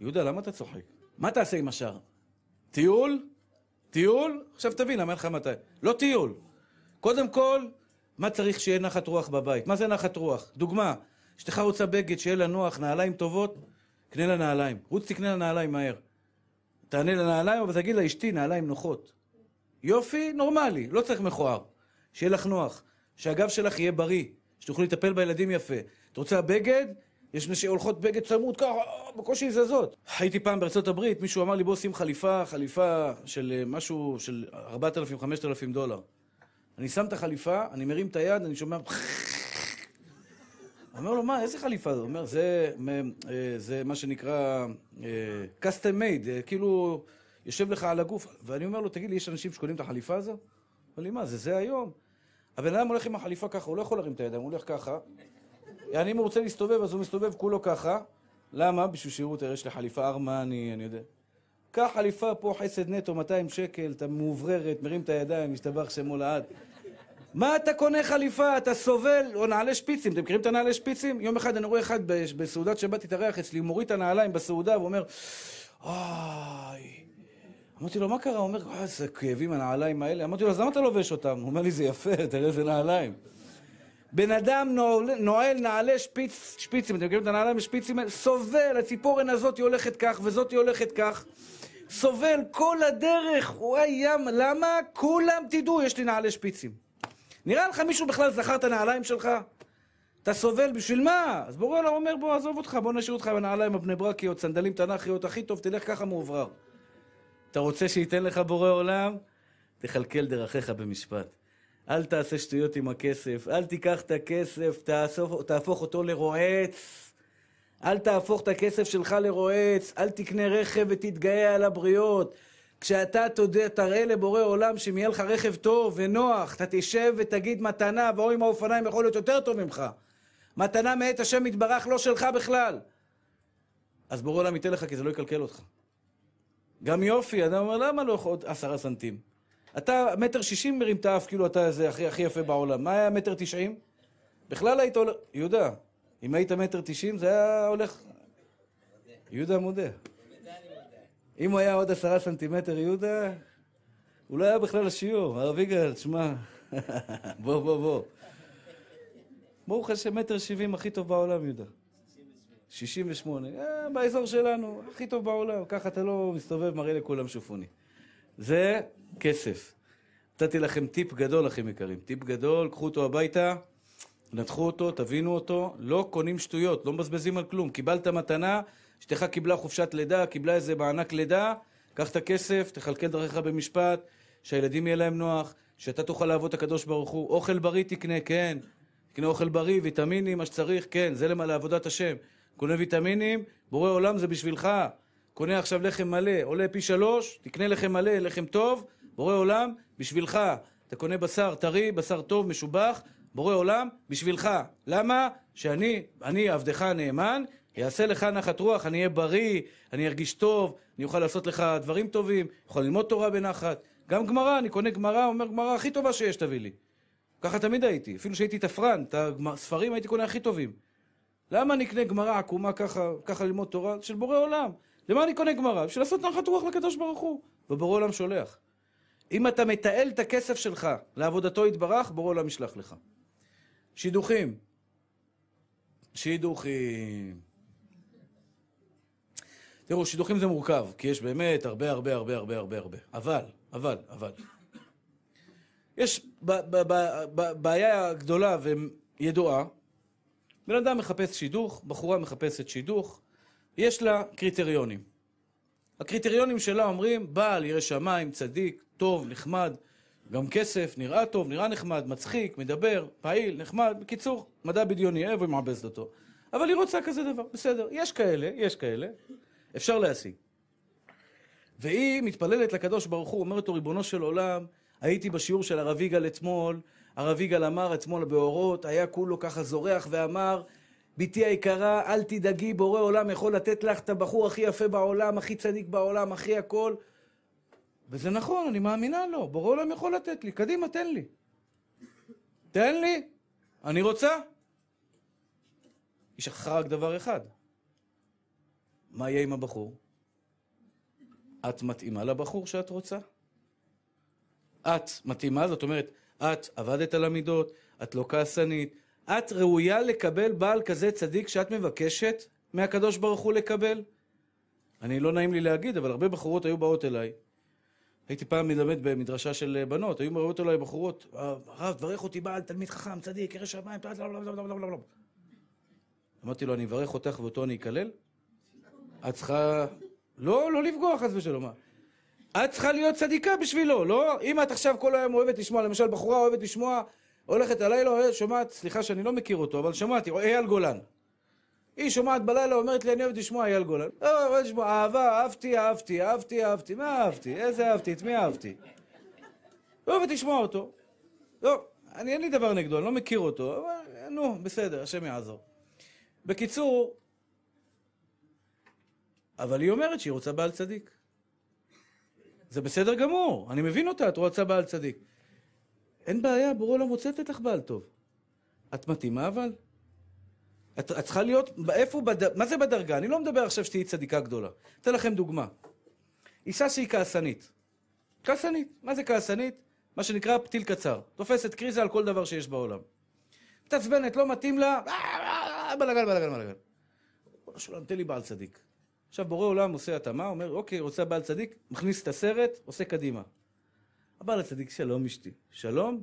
יהודה, למה אתה צוחק? מה תעשה עם השאר? טיול? טיול? עכשיו תבין אמר לך מתי. לא טיול. קודם כל, מה צריך שיהיה נחת רוח בבית? מה זה נחת רוח? דוגמה, אשתך רוצה בגד, שיהיה לה נוח, נעליים טובות, קנה לה נעליים. רוץ תקנה לה נעליים מהר. תענה לה נעליים, אבל תגיד לה, אשתי, נעליים נוחות. יופי, נורמלי, לא צריך מכוער. שיהיה לך נוח. שהגב שלך יהיה בריא, שתוכלי לטפל בילדים יפה. את רוצה בגד? יש נשים הולכות בגד צמוד ככה, בקושי זזות. הייתי פעם בארצות הברית, מישהו אמר לי, בוא שים חליפה, חליפה של אה, משהו, של 4,000-5,000 דולר. אני שם את החליפה, אני מרים את היד, אני שומע... אומר לו, מה, איזה חליפה זו? הוא אומר, זה, אה, זה מה שנקרא אה, custom made, אה, כאילו, יושב לך על הגוף. ואני אומר לו, תגיד לי, יש אנשים שקונים את החליפה הזו? הוא אומר לי, מה, זה זה היום. הבן אדם הולך עם החליפה ככה, הוא לא יכול להרים את הידיים, הוא הולך ככה. אני, אם הוא רוצה להסתובב, אז הוא מסתובב כולו ככה. למה? בשביל שיראו, תראה, יש לי חליפה ארמני, אני יודע. קח חליפה פה, חסד נטו, 200 שקל, אתה מאובררת, מרים את הידיים, משתבח שמו לעד. מה אתה קונה חליפה? אתה סובל, או נעלי שפיצים, אתם מכירים את הנעלי שפיצים? יום אחד אני רואה אחד בסעודת שבת התארח אצלי, הוא מוריד את הנעליים בסעודה ואומר, אוי. אמרתי לו, מה קרה? הוא אומר, וואי, אה, איזה כאבים הנעליים האלה. אמרתי לו, אז למה אתה לובש אותם? הוא אומר לי, זה יפה, תראה איזה נעליים. בן אדם נועל, נועל נעלי שפיץ, שפיצים, אתם מכירים את הנעליים השפיצים האלה? סובל, הציפורן הזאת הולכת כך וזאת הולכת כך. סובל כל הדרך, וואי ים, למה? כולם תדעו, יש לי נעלי שפיצים. נראה לך מישהו בכלל זכר את הנעליים שלך? אתה סובל, בשביל מה? אז בורא לה אומר, בוא, עזוב אותך, בוא נשאיר אותך בנעליים הבני ברקיות, סנדלים תנ"כיות, הכי טוב, תלך ככה מאוברר. אתה רוצה שייתן לך בורא עולם? תכלכל דרכיך במשפט. אל תעשה שטויות עם הכסף, אל תיקח את הכסף, תהפוך אותו לרועץ. אל תהפוך את הכסף שלך לרועץ, אל תקנה רכב ותתגאה על הבריות. כשאתה תודה, תראה לבורא עולם שאם יהיה לך רכב טוב ונוח, אתה תשב ותגיד מתנה, ואו עם האופניים יכול להיות יותר טוב ממך. מתנה מאת השם יתברך לא שלך בכלל. אז בורא עולם ייתן לך כי זה לא יקלקל אותך. גם יופי, אדם אומר, למה לא יכול עוד עשרה סנטים? אתה מטר שישים מרים את האף כאילו אתה זה הכי הכי יפה בעולם. מה היה מטר תשעים? בכלל היית עולה... יהודה, אם היית מטר תשעים זה היה הולך... יהודה מודה. אם הוא היה עוד עשרה סנטימטר יהודה, הוא לא היה בכלל השיעור. הרב יגאל, שמע, בוא, בוא, בוא. ברוך השם, מטר שבעים הכי טוב בעולם, יהודה. שישים ושמונה. אה, באזור שלנו, הכי טוב בעולם. ככה אתה לא מסתובב, מראה לכולם שופוני. זה כסף. נתתי לכם טיפ גדול, אחים יקרים. טיפ גדול, קחו אותו הביתה. נתחו אותו, תבינו אותו, לא קונים שטויות, לא מבזבזים על כלום. קיבלת מתנה, אשתך קיבלה חופשת לידה, קיבלה איזה מענק לידה, קח את הכסף, תכלכל דרכך במשפט, שהילדים יהיה להם נוח, שאתה תוכל לעבוד את הקדוש ברוך הוא. אוכל בריא תקנה, כן. תקנה אוכל בריא, ויטמינים, מה שצריך, כן, זה למה לעבודת השם. קונה ויטמינים, בורא עולם זה בשבילך. קונה עכשיו לחם מלא, עולה פי שלוש, תקנה לחם מלא, לחם טוב, בורא עולם, בשבילך. אתה קונה בשר טרי, בשר טוב, משובח, בורא עולם, בשבילך. למה? שאני, אני עבדך הנאמן, יעשה לך נחת רוח, אני אהיה בריא, אני ארגיש טוב, אני אוכל לעשות לך דברים טובים, יכול ללמוד תורה בנחת. גם גמרא, אני קונה גמרא, אומר גמרא הכי טובה שיש, תביא לי. ככה תמיד הייתי, אפילו שהייתי תפרן, את הספרים הייתי קונה הכי טובים. למה נקנה גמרא עקומה ככה, ככה ללמוד תורה? של בורא עולם. למה אני קונה גמרא? בשביל לעשות נחת רוח לקדוש ברוך הוא. ובורא עולם שולח. אם אתה מתעל את הכסף שלך לעבודתו יתברך, בורא עולם ישלח לך. שידוכים. שידוכים. תראו, שידוכים זה מורכב, כי יש באמת הרבה הרבה הרבה הרבה הרבה הרבה. אבל, אבל, אבל. יש בעיה גדולה וידועה. בן אדם מחפש שידוך, בחורה מחפשת שידוך, יש לה קריטריונים. הקריטריונים שלה אומרים, בעל, ירא שמיים, צדיק, טוב, נחמד, גם כסף, נראה טוב, נראה נחמד, מצחיק, מדבר, פעיל, נחמד. בקיצור, מדע בדיוני, איפה היא אותו. אבל היא רוצה כזה דבר, בסדר. יש כאלה, יש כאלה, אפשר להשיג. והיא מתפללת לקדוש ברוך הוא, אומרת לו, ריבונו של עולם, הייתי בשיעור של הרב יגאל אתמול, הרב יגאל אמר אתמול באורות, היה כולו ככה זורח ואמר, בתי היקרה, אל תדאגי, בורא עולם יכול לתת לך את הבחור הכי יפה בעולם, הכי צדיק בעולם, הכי הכל. וזה נכון, אני מאמינה לו, בורא עולם יכול לתת לי, קדימה, תן לי. תן לי, אני רוצה. היא שכחה רק דבר אחד. מה יהיה עם הבחור? את מתאימה לבחור שאת רוצה? את מתאימה, זאת אומרת, את עבדת על המידות, את לא כעסנית, את ראויה לקבל בעל כזה צדיק שאת מבקשת מהקדוש ברוך הוא לקבל? אני, לא נעים לי להגיד, אבל הרבה בחורות היו באות אליי, הייתי פעם מלמד במדרשה של בנות, היו מראות אליי בחורות, הרב, תברך אותי בעל, תלמיד חכם, צדיק, ירא שמיים, לא, לא, לא, לא, לא, לא, לא. אמרתי לו, אני אברך אותך ואותו אני אקלל? את צריכה... לא, לא לפגוע, חס ושלום. את צריכה להיות צדיקה בשבילו, לא? אם את עכשיו כל היום אוהבת לשמוע, למשל בחורה אוהבת לשמוע, הולכת הלילה, שומעת, סליחה שאני לא מכיר אותו, אבל שמעתי, אייל גולן. היא שומעת בלילה, אומרת לי, אני אוהבת לשמוע אייל גולן. אה, אוהבת לשמוע, אהבה, אהבתי, אהבתי, אהבתי, אהבתי. מה אהבתי? איזה אהבתי? את מי אהבתי? לא אוהבת לשמוע אותו. לא, אני אין לי דבר נגדו, אני לא מכיר אותו, אבל נו, בסדר, השם יעזור. בקיצור, אבל היא אומרת שהיא רוצה בעל צדיק. זה בסדר גמור, אני מבין אותה, את רוצה בעל צדיק. אין בעיה, ברור לא מוצאת לך בעל טוב. את מתאימה אבל? את, את צריכה להיות, איפה, בד... מה זה בדרגה? אני לא מדבר עכשיו שתהיי צדיקה גדולה. אתן לכם דוגמה. אישה שהיא כעסנית. כעסנית. מה זה כעסנית? מה שנקרא פתיל קצר. תופסת קריזה על כל דבר שיש בעולם. מתעצבנת, לא מתאים לה, אה, אה, אה, בלגן, בלגן, בלגן. ריבונו של תן לי בעל צדיק. עכשיו בורא עולם עושה התאמה, אומר, אוקיי, רוצה בעל צדיק, מכניס את הסרט, עושה קדימה. הבעל הצדיק, שלום אשתי. שלום?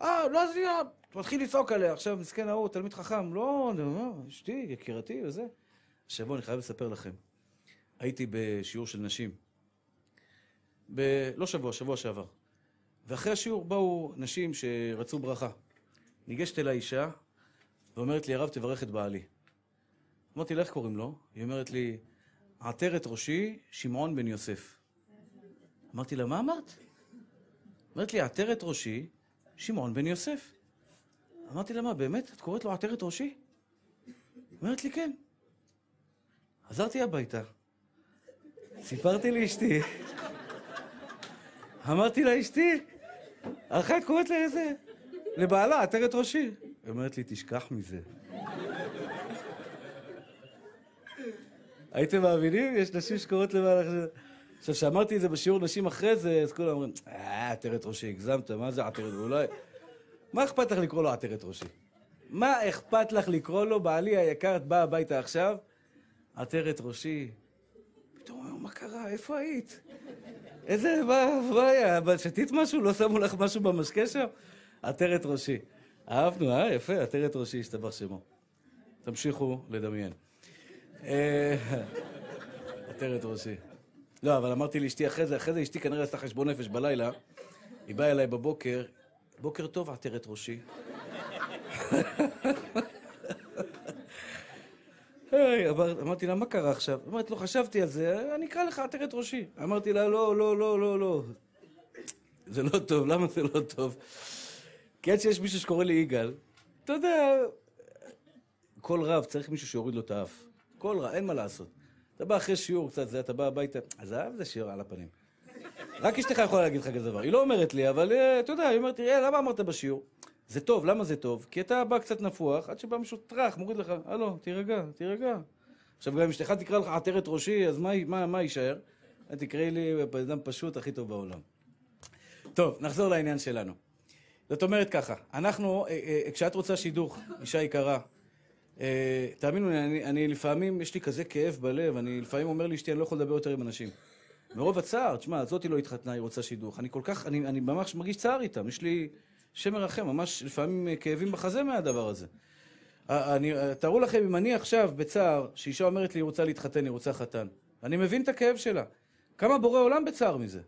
אה, לא עזייה, לא- הוא מתחיל לצעוק עליה, עכשיו מסכן ההוא, תלמיד חכם, לא, נו, אשתי, יקירתי וזה. עכשיו בואו, אני חייב לספר לכם, הייתי בשיעור של נשים, ב... לא שבוע, שבוע שעבר, ואחרי השיעור באו נשים שרצו ברכה. ניגשת אל האישה, ואומרת לי, הרב, תברך את בעלי. אמרתי לה, איך קוראים לו? היא אומרת לי, עטרת ראשי, שמעון בן יוסף. אמרתי לה, מה אמרת? אומרת לי, עטרת ראשי, שמעון בן יוסף. אמרתי לה, מה, באמת? את קוראת לו עטרת ראשי? אומרת לי, כן. חזרתי הביתה, סיפרתי לאשתי, אמרתי לה, אשתי, אחת קוראת לי לאיזה? לבעלה, עטרת ראשי. היא אומרת לי, תשכח מזה. הייתם מאמינים? יש נשים שקוראות לבעלה. עכשיו, כשאמרתי את זה בשיעור נשים אחרי זה, אז כולם אומרים, אה, עטרת ראשי, הגזמת, מה זה עטרת? אולי... מה אכפת לך לקרוא לו עטרת ראשי? מה אכפת לך לקרוא לו, בעלי היקר, את באה הביתה עכשיו, עטרת ראשי? פתאום הוא אומר, מה קרה? איפה היית? איזה, מה, מה היה? שתית משהו? לא שמו לך משהו במשקה שם? עטרת ראשי. אהבנו, אה? יפה, עטרת ראשי, השתבח שמו. תמשיכו לדמיין. אה, עטרת ראשי. לא, אבל אמרתי לאשתי אחרי זה, אחרי זה אשתי כנראה עשתה חשבון נפש בלילה. היא באה אליי בבוקר, בוקר טוב, עטרת ראשי. היי, אמרתי לה, מה קרה עכשיו? אמרת לו, לא חשבתי על זה, אני אקרא לך עטרת ראשי. אמרתי לה, לא, לא, לא, לא, לא. זה לא טוב, למה זה לא טוב? כי עד שיש מישהו שקורא לי יגאל, אתה יודע, כל רב צריך מישהו שיוריד לו את האף. כל רב, אין מה לעשות. אתה בא אחרי שיעור קצת, זה, אתה בא הביתה, עזב, זה שיעור על הפנים. רק אשתך יכולה להגיד לך כזה דבר. היא לא אומרת לי, אבל אה, אתה יודע, היא אומרת, תראה, למה אמרת בשיעור? זה טוב, למה זה טוב? כי אתה בא קצת נפוח, עד שבא מישהו טראח, מוריד לך, הלו, תירגע, תירגע. עכשיו, גם אם אשתך תקרא לך עטרת ראשי, אז מה, מה, מה יישאר? אה, תקראי לי אדם פשוט הכי טוב בעולם. טוב, נחזור לעניין שלנו. זאת אומרת ככה, אנחנו, אה, כשאת רוצה שידוך, אישה יקרה, תאמינו לי, אני, אני לפעמים, יש לי כזה כאב בלב, אני לפעמים אומר לאשתי, אני לא יכול לדבר יותר עם אנשים. מרוב הצער, תשמע, זאתי לא התחתנה, היא רוצה שידוך. אני כל כך, אני, אני ממש מרגיש צער איתם, יש לי שמר אחר, ממש לפעמים אה, כאבים בחזה מהדבר הזה. אני, אה, תארו לכם, אם אני עכשיו בצער, שאישה אומרת לי, היא רוצה להתחתן, היא רוצה חתן. אני מבין את הכאב שלה. כמה בורא עולם בצער מזה?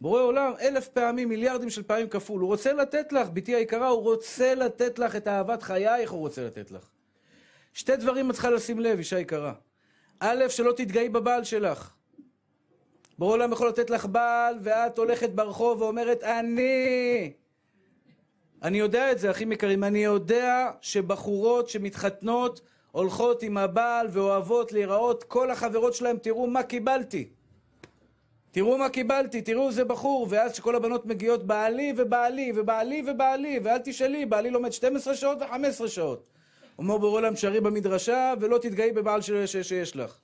בורא עולם, אלף פעמים, מיליארדים של פעמים כפול. הוא רוצה לתת לך, בתי היקרה, הוא רוצה לתת לך את אהבת חייך, הוא רוצה לתת לך. שתי דברים את צריכה לשים לב, אישה יקרה. א', שלא תתגאי בבעל שלך. בורא עולם יכול לתת לך בעל, ואת הולכת ברחוב ואומרת, אני... אני יודע את זה, אחים יקרים, אני יודע שבחורות שמתחתנות הולכות עם הבעל ואוהבות להיראות, כל החברות שלהם, תראו מה קיבלתי. תראו מה קיבלתי, תראו איזה בחור, ואז שכל הבנות מגיעות, בעלי ובעלי ובעלי ובעלי, ואל תשאלי, בעלי לומד 12 שעות ו-15 שעות. אומר בורא עולם, שרי במדרשה, ולא תתגאי בבעל ש- ש- שיש לך.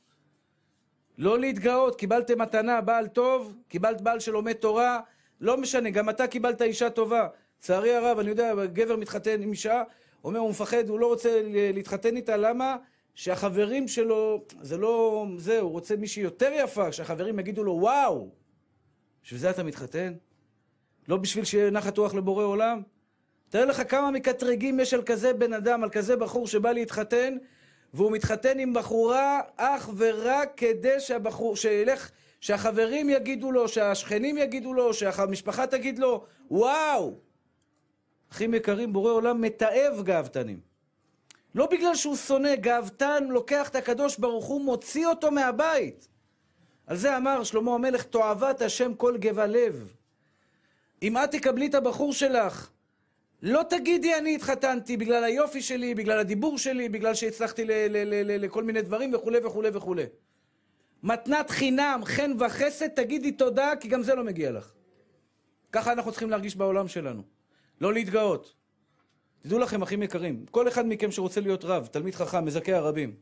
לא להתגאות, קיבלתם מתנה, בעל טוב, קיבלת בעל שלומד תורה, לא משנה, גם אתה קיבלת אישה טובה. לצערי הרב, אני יודע, גבר מתחתן עם אישה, אומר, הוא מפחד, הוא לא רוצה להתחתן איתה, למה? שהחברים שלו, זה לא, זה, הוא רוצה מישהי יותר יפה, שהחברים יגידו לו, וואו, בשביל זה אתה מתחתן? לא בשביל שיהיה נחת רוח לבורא עולם? תאר לך כמה מקטרגים יש על כזה בן אדם, על כזה בחור שבא להתחתן, והוא מתחתן עם בחורה אך ורק כדי שהבחור, שילך, שהחברים יגידו לו, שהשכנים יגידו לו, שהמשפחה תגיד לו, וואו! אחים יקרים, בורא עולם מתעב גאוותנים. לא בגלל שהוא שונא, גאוותן לוקח את הקדוש ברוך הוא, מוציא אותו מהבית. על זה אמר שלמה המלך, תועבת השם כל גבע לב. אם את תקבלי את הבחור שלך, לא תגידי אני התחתנתי בגלל היופי שלי, בגלל הדיבור שלי, בגלל שהצלחתי לכל מיני דברים וכולי וכולי וכולי. מתנת חינם, חן וחסד, תגידי תודה, כי גם זה לא מגיע לך. ככה אנחנו צריכים להרגיש בעולם שלנו. לא להתגאות. תדעו לכם, אחים יקרים, כל אחד מכם שרוצה להיות רב, תלמיד חכם, מזכה הרבים,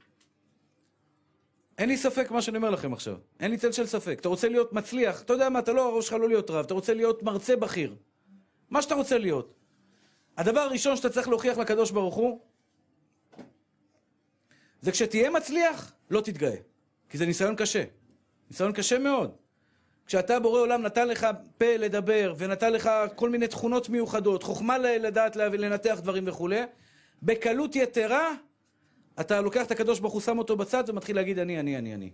אין לי ספק מה שאני אומר לכם עכשיו. אין לי צל של ספק. אתה רוצה להיות מצליח, אתה יודע מה, אתה לא, הראש שלך לא להיות רב, אתה רוצה להיות מרצה בכיר. מה שאתה רוצה להיות. הדבר הראשון שאתה צריך להוכיח לקדוש ברוך הוא, זה כשתהיה מצליח, לא תתגאה. כי זה ניסיון קשה. ניסיון קשה מאוד. כשאתה בורא עולם נתן לך פה לדבר, ונתן לך כל מיני תכונות מיוחדות, חוכמה לדעת לנתח דברים וכולי, בקלות יתרה, אתה לוקח את הקדוש ברוך הוא, שם אותו בצד ומתחיל להגיד אני, אני, אני, אני.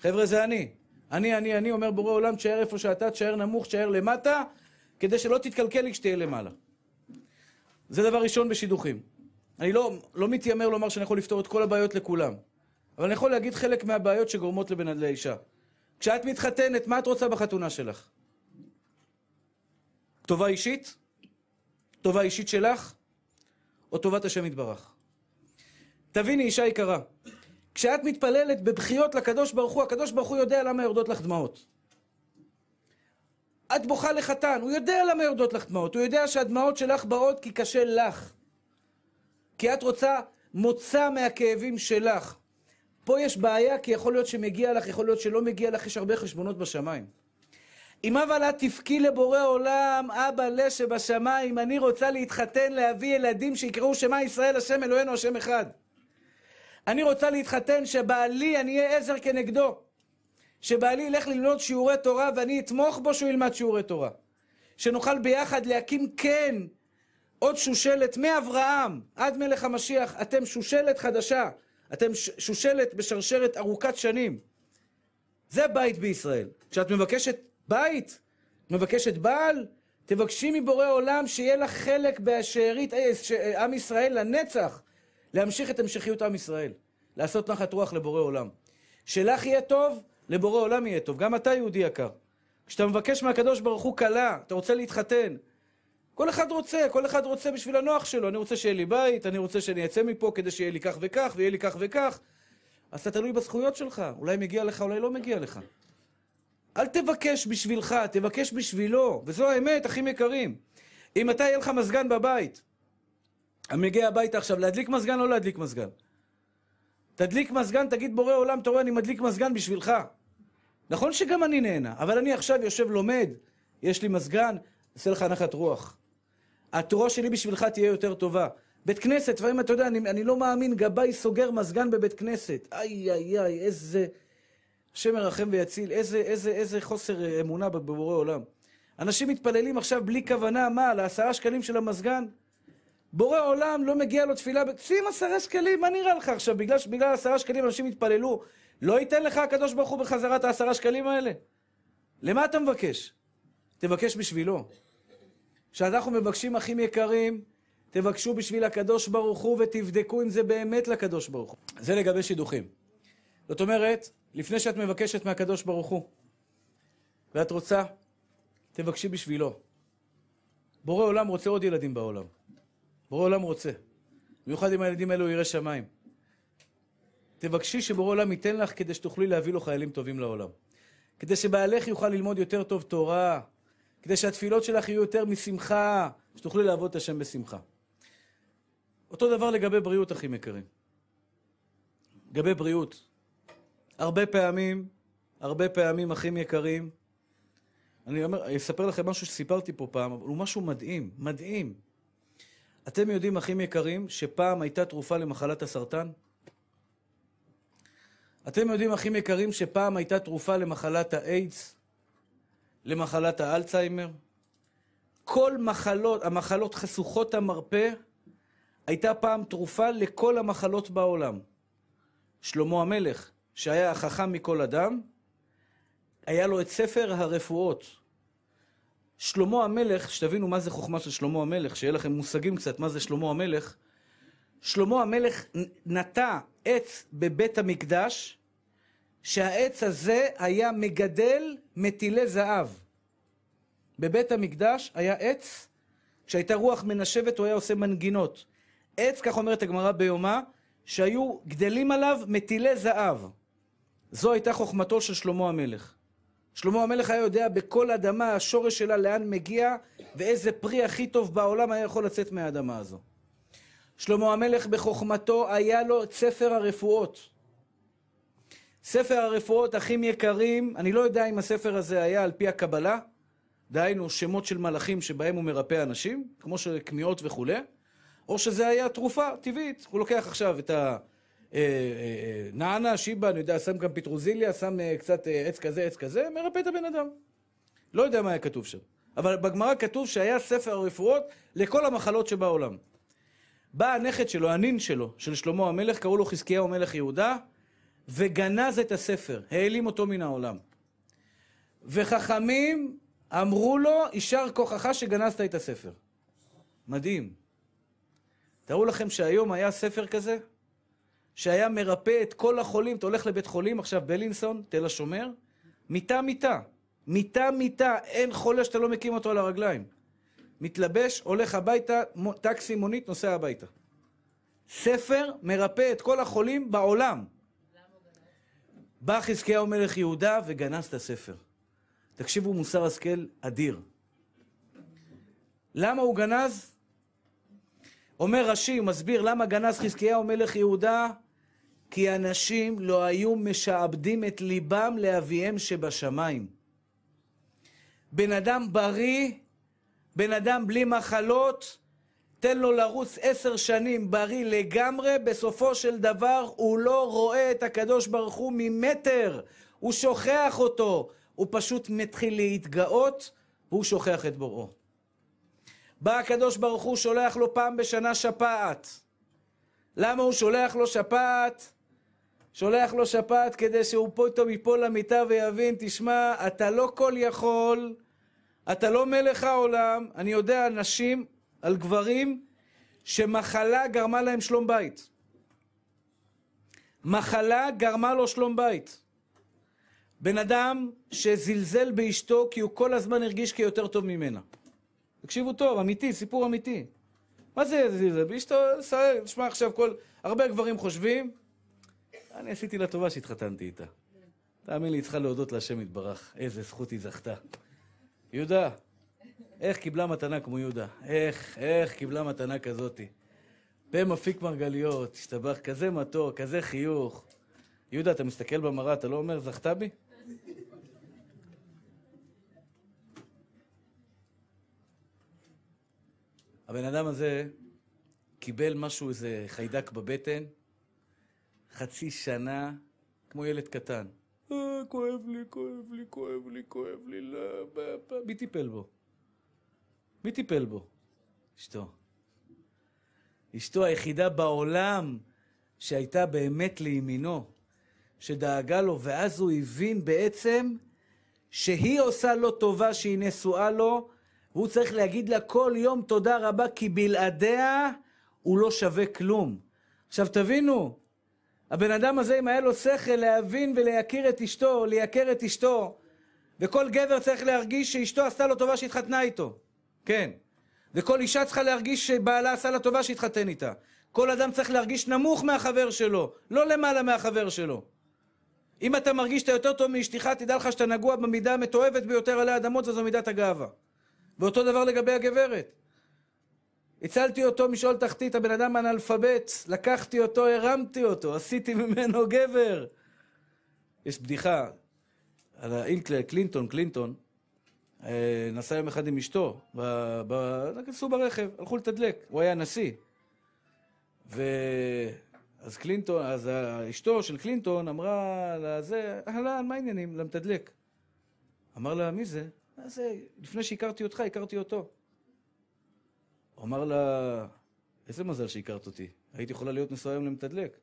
חבר'ה, זה אני. אני, אני, אני, אומר בורא עולם, תשאר איפה שאתה, תשאר נמוך, תשאר למטה, כדי שלא תתקלקל לי כשתהיה למעלה. זה דבר ראשון בשידוכים. אני לא, לא מתיימר לומר שאני יכול לפתור את כל הבעיות לכולם, אבל אני יכול להגיד חלק מהבעיות שגורמות לבן לאישה. כשאת מתחתנת, מה את רוצה בחתונה שלך? טובה אישית? טובה אישית שלך? או טובת השם יתברך? תביני, אישה יקרה, כשאת מתפללת בבחיות לקדוש ברוך הוא, הקדוש ברוך הוא יודע למה יורדות לך דמעות. את בוכה לחתן, הוא יודע למה יורדות לך דמעות, הוא יודע שהדמעות שלך באות כי קשה לך. כי את רוצה מוצא מהכאבים שלך. פה יש בעיה, כי יכול להיות שמגיע לך, יכול להיות שלא מגיע לך, יש הרבה חשבונות בשמיים. אם אבל את תבכי לבורא עולם, אבא לה שבשמיים, אני רוצה להתחתן, להביא ילדים שיקראו שמע ישראל, השם אלוהינו, השם אחד. אני רוצה להתחתן, שבעלי אני אהיה עזר כנגדו. שבעלי ילך ללמוד שיעורי תורה ואני אתמוך בו שהוא ילמד שיעורי תורה. שנוכל ביחד להקים כן עוד שושלת מאברהם עד מלך המשיח. אתם שושלת חדשה, אתם שושלת בשרשרת ארוכת שנים. זה בית בישראל. כשאת מבקשת בית, מבקשת בעל, תבקשי מבורא עולם שיהיה לך חלק בשארית אה, אה, עם ישראל לנצח, להמשיך את המשכיות עם ישראל, לעשות נחת רוח לבורא עולם. שלך יהיה טוב, לבורא עולם יהיה טוב. גם אתה יהודי יקר. כשאתה מבקש מהקדוש ברוך הוא כלה, אתה רוצה להתחתן. כל אחד רוצה, כל אחד רוצה בשביל הנוח שלו. אני רוצה שיהיה לי בית, אני רוצה שאני אצא מפה כדי שיהיה לי כך וכך, ויהיה לי כך וכך. אז אתה תלוי בזכויות שלך. אולי מגיע לך, אולי לא מגיע לך. אל תבקש בשבילך, תבקש בשבילו. וזו האמת, אחים יקרים. אם אתה, יהיה לך מזגן בבית, אני מגיע הביתה עכשיו, להדליק מזגן או לא להדליק מזגן? תדליק מזגן, תגיד בורא עולם, אתה רואה, אני מדליק מזגן בשבילך. נכון שגם אני נהנה, אבל אני עכשיו יושב לומד, יש לי מזגן, עושה לך הנחת רוח. התורה שלי בשבילך תהיה יותר טובה. בית כנסת, לפעמים אתה יודע, אני, אני לא מאמין, גבאי סוגר מזגן בבית כנסת. איי, איי, איי, איזה... השם ירחם ויציל, איזה, איזה, איזה חוסר אמונה בבורא עולם. אנשים מתפללים עכשיו בלי כוונה, מה, לעשרה שקלים של המזגן? בורא עולם לא מגיע לו תפילה, שים עשרה שקלים, מה נראה לך עכשיו? בגלל, בגלל עשרה שקלים אנשים התפללו לא ייתן לך הקדוש ברוך הוא בחזרה את העשרה שקלים האלה? למה אתה מבקש? תבקש בשבילו. כשאנחנו מבקשים אחים יקרים, תבקשו בשביל הקדוש ברוך הוא ותבדקו אם זה באמת לקדוש ברוך הוא. זה לגבי שידוכים. זאת אומרת, לפני שאת מבקשת מהקדוש ברוך הוא, ואת רוצה, תבקשי בשבילו. בורא עולם רוצה עוד ילדים בעולם. בורא עולם רוצה. במיוחד אם הילדים האלו יראי שמיים. תבקשי שבורא עולם ייתן לך כדי שתוכלי להביא לו חיילים טובים לעולם. כדי שבעלך יוכל ללמוד יותר טוב תורה, כדי שהתפילות שלך יהיו יותר משמחה, שתוכלי לעבוד את השם בשמחה. אותו דבר לגבי בריאות, אחים יקרים. לגבי בריאות. הרבה פעמים, הרבה פעמים, אחים יקרים, אני אומר, אספר לכם משהו שסיפרתי פה פעם, אבל הוא משהו מדהים, מדהים. אתם יודעים, אחים יקרים, שפעם הייתה תרופה למחלת הסרטן? אתם יודעים, אחים יקרים, שפעם הייתה תרופה למחלת האיידס, למחלת האלצהיימר? כל מחלות, המחלות חשוכות המרפא, הייתה פעם תרופה לכל המחלות בעולם. שלמה המלך, שהיה החכם מכל אדם, היה לו את ספר הרפואות. שלמה המלך, שתבינו מה זה חוכמה של שלמה המלך, שיהיה לכם מושגים קצת מה זה שלמה המלך, שלמה המלך נטע עץ בבית המקדש, שהעץ הזה היה מגדל מטילי זהב. בבית המקדש היה עץ, כשהייתה רוח מנשבת הוא היה עושה מנגינות. עץ, כך אומרת הגמרא ביומה, שהיו גדלים עליו מטילי זהב. זו הייתה חוכמתו של שלמה המלך. שלמה המלך היה יודע בכל אדמה, השורש שלה לאן מגיע, ואיזה פרי הכי טוב בעולם היה יכול לצאת מהאדמה הזו. שלמה המלך בחוכמתו היה לו את ספר הרפואות. ספר הרפואות, אחים יקרים, אני לא יודע אם הספר הזה היה על פי הקבלה, דהיינו שמות של מלאכים שבהם הוא מרפא אנשים, כמו שכמיהות וכולי, או שזה היה תרופה טבעית. הוא לוקח עכשיו את הנענה, אה, אה, אה, שיבא, אני יודע, שם גם פטרוזיליה, שם קצת עץ כזה, עץ כזה, מרפא את הבן אדם. לא יודע מה היה כתוב שם. אבל בגמרא כתוב שהיה ספר הרפואות לכל המחלות שבעולם. בא הנכד שלו, הנין שלו, של שלמה המלך, קראו לו חזקיהו מלך יהודה, וגנז את הספר, העלים אותו מן העולם. וחכמים אמרו לו, יישר כוחך שגנזת את הספר. מדהים. תארו לכם שהיום היה ספר כזה, שהיה מרפא את כל החולים, אתה הולך לבית חולים, עכשיו בלינסון, תל השומר, מיטה מיטה, מיטה מיטה, אין חולה שאתה לא מקים אותו על הרגליים. מתלבש, הולך הביתה, טקסי, מונית, נוסע הביתה. ספר מרפא את כל החולים בעולם. בא חזקיהו מלך יהודה וגנז את הספר. תקשיבו, מוסר השכל אדיר. למה הוא גנז? אומר רש"י, הוא מסביר למה גנז חזקיהו מלך יהודה, כי אנשים לא היו משעבדים את ליבם לאביהם שבשמיים. בן אדם בריא בן אדם בלי מחלות, תן לו לרוץ עשר שנים בריא לגמרי, בסופו של דבר הוא לא רואה את הקדוש ברוך הוא ממטר, הוא שוכח אותו, הוא פשוט מתחיל להתגאות והוא שוכח את בוראו. בא הקדוש ברוך הוא, שולח לו פעם בשנה שפעת. למה הוא שולח לו שפעת? שולח לו שפעת כדי שהוא פתאום ייפול למיטה ויבין, תשמע, אתה לא כל יכול, אתה לא מלך העולם, אני יודע על נשים, על גברים, שמחלה גרמה להם שלום בית. מחלה גרמה לו שלום בית. בן אדם שזלזל באשתו כי הוא כל הזמן הרגיש כיותר טוב ממנה. תקשיבו טוב, אמיתי, סיפור אמיתי. מה זה זלזל? באשתו, תשמע עכשיו כל... הרבה גברים חושבים, אני עשיתי לה טובה שהתחתנתי איתה. תאמין לי, היא צריכה להודות להשם יתברך, איזה זכות היא זכתה. יהודה, איך קיבלה מתנה כמו יהודה? איך, איך קיבלה מתנה כזאתי? פה מפיק מרגליות, השתבח, כזה מתוק, כזה חיוך. יהודה, אתה מסתכל במראה, אתה לא אומר, זכתה בי? הבן אדם הזה קיבל משהו, איזה חיידק בבטן, חצי שנה, כמו ילד קטן. אה, כואב לי, כואב לי, כואב לי, כואב לי, לא... מי טיפל בו? מי טיפל בו? אשתו. אשתו היחידה בעולם שהייתה באמת לימינו, שדאגה לו, ואז הוא הבין בעצם שהיא עושה לו טובה שהיא נשואה לו, והוא צריך להגיד לה כל יום תודה רבה, כי בלעדיה הוא לא שווה כלום. עכשיו תבינו, הבן אדם הזה, אם היה לו שכל להבין ולהכיר את אשתו, לייקר את אשתו, וכל גבר צריך להרגיש שאשתו עשתה לו טובה שהתחתנה איתו. כן. וכל אישה צריכה להרגיש שבעלה עשה לה טובה שהתחתן איתה. כל אדם צריך להרגיש נמוך מהחבר שלו, לא למעלה מהחבר שלו. אם אתה מרגיש שאתה יותר טוב מאשתך, תדע לך שאתה נגוע במידה המתועבת ביותר עלי אדמות, וזו מידת הגאווה. ואותו דבר לגבי הגברת. הצלתי אותו משאול תחתית, הבן אדם אנאלפבית, לקחתי אותו, הרמתי אותו, עשיתי ממנו גבר. יש בדיחה על האינקלר, קלינטון, קלינטון, אה, נסע יום אחד עם אשתו, נכנסו ברכב, הלכו לתדלק, הוא היה נשיא. ואז קלינטון, אז אשתו של קלינטון אמרה לזה, אהלן, מה העניינים? למתדלק. אמר לה, מי זה? אה, זה, לפני שהכרתי אותך, הכרתי אותו. הוא אמר לה, איזה מזל שהכרת אותי, היית יכולה להיות נשואה היום למתדלק.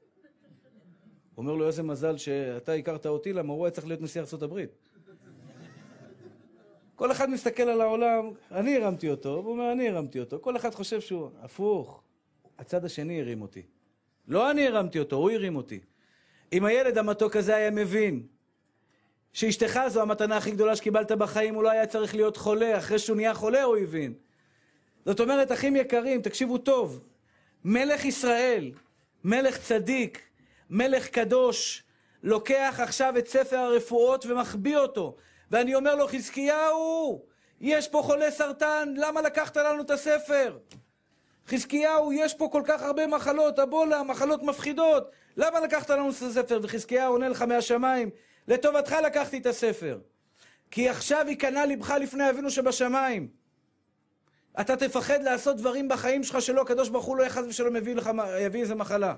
הוא אומר לו, איזה מזל שאתה הכרת אותי, למה הוא היה צריך להיות נשיא ארצות הברית. כל אחד מסתכל על העולם, אני הרמתי אותו, והוא אומר, אני הרמתי אותו. כל אחד חושב שהוא הפוך, הצד השני הרים אותי. לא אני הרמתי אותו, הוא הרים אותי. אם הילד המתוק הזה היה מבין שאשתך זו המתנה הכי גדולה שקיבלת בחיים, הוא לא היה צריך להיות חולה, אחרי שהוא נהיה חולה הוא הבין. זאת אומרת, אחים יקרים, תקשיבו טוב, מלך ישראל, מלך צדיק, מלך קדוש, לוקח עכשיו את ספר הרפואות ומחביא אותו. ואני אומר לו, חזקיהו, יש פה חולה סרטן, למה לקחת לנו את הספר? חזקיהו, יש פה כל כך הרבה מחלות, אבולה, מחלות מפחידות, למה לקחת לנו את הספר? וחזקיהו עונה לך מהשמיים, לטובתך לקחתי את הספר. כי עכשיו ייכנע לבך לפני אבינו שבשמיים. אתה תפחד לעשות דברים בחיים שלך שלא הקדוש ברוך הוא לא יחס ושלום יביא, לך, יביא איזה מחלה.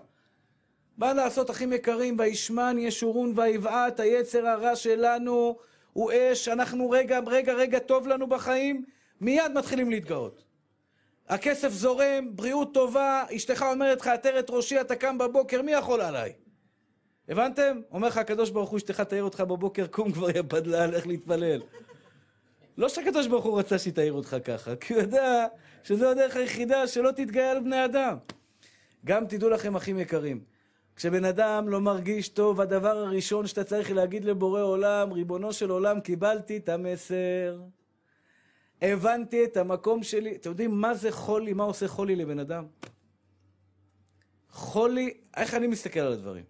מה לעשות, אחים יקרים, וישמן ישורון ויבעט, היצר הרע שלנו הוא אש, אנחנו רגע, רגע, רגע טוב לנו בחיים, מיד מתחילים להתגאות. הכסף זורם, בריאות טובה, אשתך אומרת לך, עטרת את ראשי, אתה קם בבוקר, מי יכול עליי? הבנתם? אומר לך הקדוש ברוך הוא, אשתך תאר אותך בבוקר, קום כבר, יא בדלה, לך להתפלל. לא שהקדוש ברוך הוא רצה שהיא אותך ככה, כי הוא יודע שזו הדרך היחידה שלא תתגאה על בני אדם. גם תדעו לכם, אחים יקרים, כשבן אדם לא מרגיש טוב, הדבר הראשון שאתה צריך להגיד לבורא עולם, ריבונו של עולם, קיבלתי את המסר. הבנתי את המקום שלי. אתם יודעים מה זה חולי, מה עושה חולי לבן אדם? חולי, איך אני מסתכל על הדברים?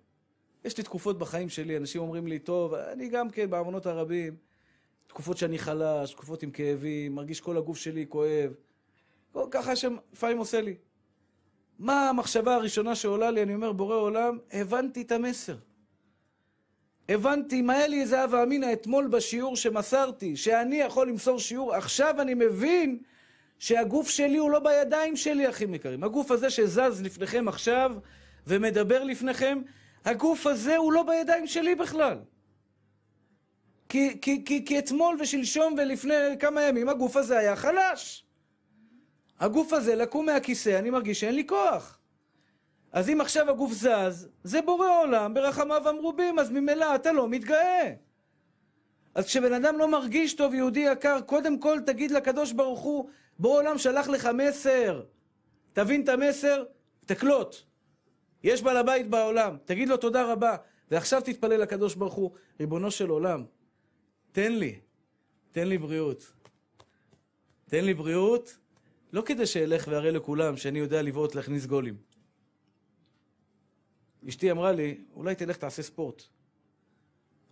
יש לי תקופות בחיים שלי, אנשים אומרים לי, טוב, אני גם כן, בעוונות הרבים, תקופות שאני חלש, תקופות עם כאבים, מרגיש כל הגוף שלי כואב. ככה השם לפעמים עושה לי. מה המחשבה הראשונה שעולה לי? אני אומר, בורא עולם, הבנתי את המסר. הבנתי, אם היה לי זהבה אמינא אתמול בשיעור שמסרתי, שאני יכול למסור שיעור, עכשיו אני מבין שהגוף שלי הוא לא בידיים שלי, אחים יקרים. הגוף הזה שזז לפניכם עכשיו ומדבר לפניכם, הגוף הזה הוא לא בידיים שלי בכלל. כי, כי, כי, כי אתמול ושלשום ולפני כמה ימים הגוף הזה היה חלש. הגוף הזה לקום מהכיסא, אני מרגיש שאין לי כוח. אז אם עכשיו הגוף זז, זה בורא עולם ברחמיו המרובים, אז ממילא אתה לא מתגאה. אז כשבן אדם לא מרגיש טוב, יהודי יקר, קודם כל תגיד לקדוש ברוך הוא, בורא עולם שלח לך מסר. תבין את המסר, תקלוט. יש בעל הבית בעולם, תגיד לו תודה רבה, ועכשיו תתפלל לקדוש ברוך הוא, ריבונו של עולם, תן לי, תן לי בריאות. תן לי בריאות, לא כדי שאלך ואראה לכולם שאני יודע לבעוט להכניס גולים. אשתי אמרה לי, אולי תלך תעשה ספורט.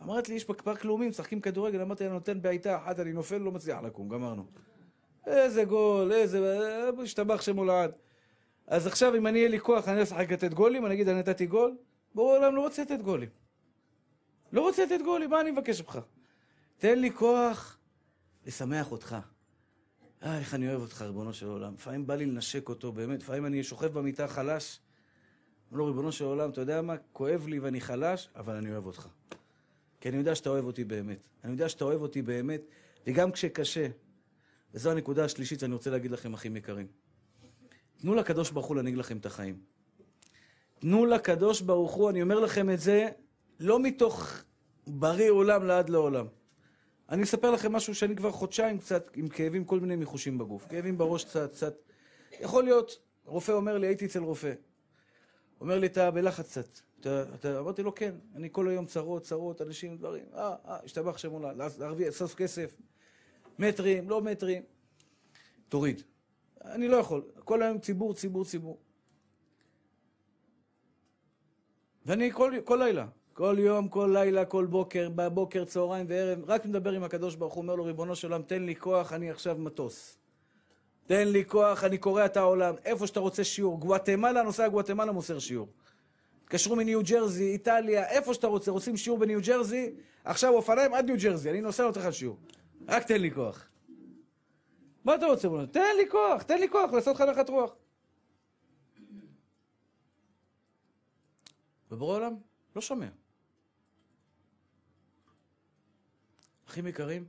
אמרת לי, יש בפארק לאומי, משחקים כדורגל, אמרתי לה, נותן בעיטה אחת, אני נופל, לא מצליח לקום, גמרנו. איזה גול, איזה... השתבח שמו לעד. אז עכשיו, אם אני, אהיה לי כוח, אני אשחק לתת גולים, אני אגיד, אני נתתי גול? ברור העולם לא רוצה לתת גולים. לא רוצה לתת גולים, מה אני מבקש ממך? תן לי כוח לשמח אותך. אה, איך אני אוהב אותך, ריבונו של עולם. לפעמים בא לי לנשק אותו, באמת. לפעמים אני שוכב במיטה חלש. אומר לו, לא, ריבונו של עולם, אתה יודע מה? כואב לי ואני חלש, אבל אני אוהב אותך. כי אני יודע שאתה אוהב אותי באמת. אני יודע שאתה אוהב אותי באמת, וגם כשקשה. וזו הנקודה השלישית שאני רוצה להגיד לכם, אחים יקרים. תנו לקדוש ברוך הוא להנהיג לכם את החיים. תנו לקדוש ברוך הוא, אני אומר לכם את זה, לא מתוך בריא עולם לעד לעולם. אני אספר לכם משהו שאני כבר חודשיים קצת עם כאבים, כל מיני מיחושים בגוף. כאבים בראש קצת, קצת. יכול להיות, רופא אומר לי, הייתי אצל רופא. אומר לי, אתה בלחץ קצת. אתה, אתה, אמרתי לו, כן, אני כל היום צרות, צרות, אנשים, דברים. אה, אה, השתבח שם עולה, להרוויח, לסוף כסף. מטרים, לא מטרים. תוריד. אני לא יכול. כל היום ציבור, ציבור, ציבור. ואני כל, כל לילה, כל יום, כל לילה, כל בוקר, בבוקר, צהריים וערב, רק מדבר עם הקדוש ברוך הוא, אומר לו, ריבונו של עולם, תן לי כוח, אני עכשיו מטוס. תן לי כוח, אני קורע את העולם. איפה שאתה רוצה שיעור. גואטמלה, נוסע גואטמלה, מוסר שיעור. התקשרו מניו ג'רזי, איטליה, איפה שאתה רוצה, רוצים שיעור בניו ג'רזי, עכשיו אופניים עד ניו ג'רזי, אני נוסע לתת לך שיעור. רק תן לי כוח. מה אתה רוצה? תן לי כוח, תן לי כוח לעשות לך נחת רוח. ובורא עולם לא שומע. אחים יקרים,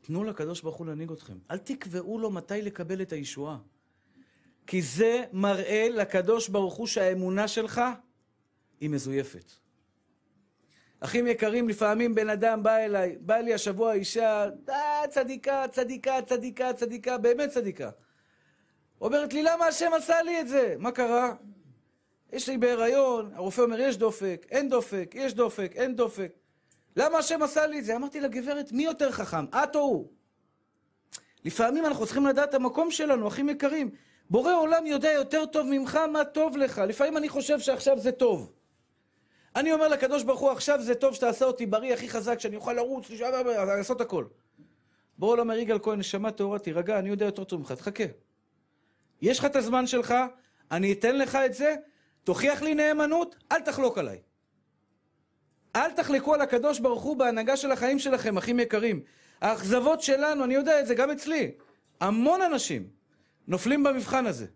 תנו לקדוש ברוך הוא להנהיג אתכם. אל תקבעו לו מתי לקבל את הישועה. כי זה מראה לקדוש ברוך הוא שהאמונה שלך היא מזויפת. אחים יקרים, לפעמים בן אדם בא אליי, בא לי השבוע אישה, אה, צדיקה, צדיקה, צדיקה, צדיקה, באמת צדיקה. אומרת לי, למה השם עשה לי את זה? מה קרה? יש לי בהיריון, הרופא אומר, יש דופק, אין דופק, יש דופק, אין דופק. למה השם עשה לי את זה? אמרתי לגברת, מי יותר חכם, את או הוא? לפעמים אנחנו צריכים לדעת את המקום שלנו, אחים יקרים. בורא עולם יודע יותר טוב ממך מה טוב לך. לפעמים אני חושב שעכשיו זה טוב. אני אומר לקדוש ברוך הוא, עכשיו זה טוב שתעשה אותי בריא הכי חזק, שאני אוכל לרוץ, לעשות הכל. בורא עולם אומר, יגאל כהן, נשמה טהורה, תירגע, אני יודע יותר טוב ממך, תחכה. יש לך את הזמן שלך, אני אתן לך את זה, תוכיח לי נאמנות, אל תחלוק עליי. אל תחלקו על הקדוש ברוך הוא בהנהגה של החיים שלכם, אחים יקרים. האכזבות שלנו, אני יודע את זה גם אצלי. המון אנשים נופלים במבחן הזה.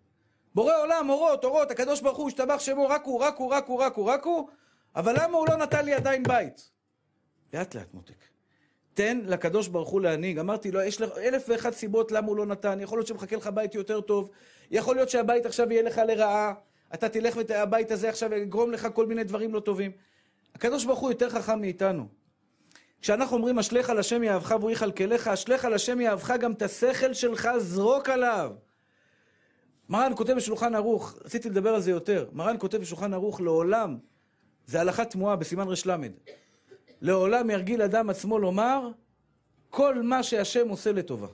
בורא עולם, אורות, אורות, הקדוש ברוך הוא, השתבח שמו, רק הוא, רק הוא, רק הוא, רק הוא, רק הוא, אבל למה הוא לא נתן לי עדיין בית? לאט לאט מותק. תן לקדוש ברוך הוא להנהיג. אמרתי לו, יש לך אלף ואחת סיבות למה הוא לא נתן. יכול להיות שמחכה לך בית יותר טוב, יכול להיות שהבית עכשיו יהיה לך לרעה, אתה תלך והבית הזה עכשיו יגרום לך כל מיני דברים לא טובים. הקדוש ברוך הוא יותר חכם מאיתנו. כשאנחנו אומרים אשליך על השם יאהבך והוא יכלכלך, אשליך על השם יאהבך גם את השכל שלך זרוק עליו. מרן כותב בשולחן ערוך, רציתי לדבר על זה יותר, מרן כותב בשולחן ערוך לעולם, זה הלכה תמוהה בסימן ר"ל, לעולם ירגיל אדם עצמו לומר כל מה שהשם עושה לטובה.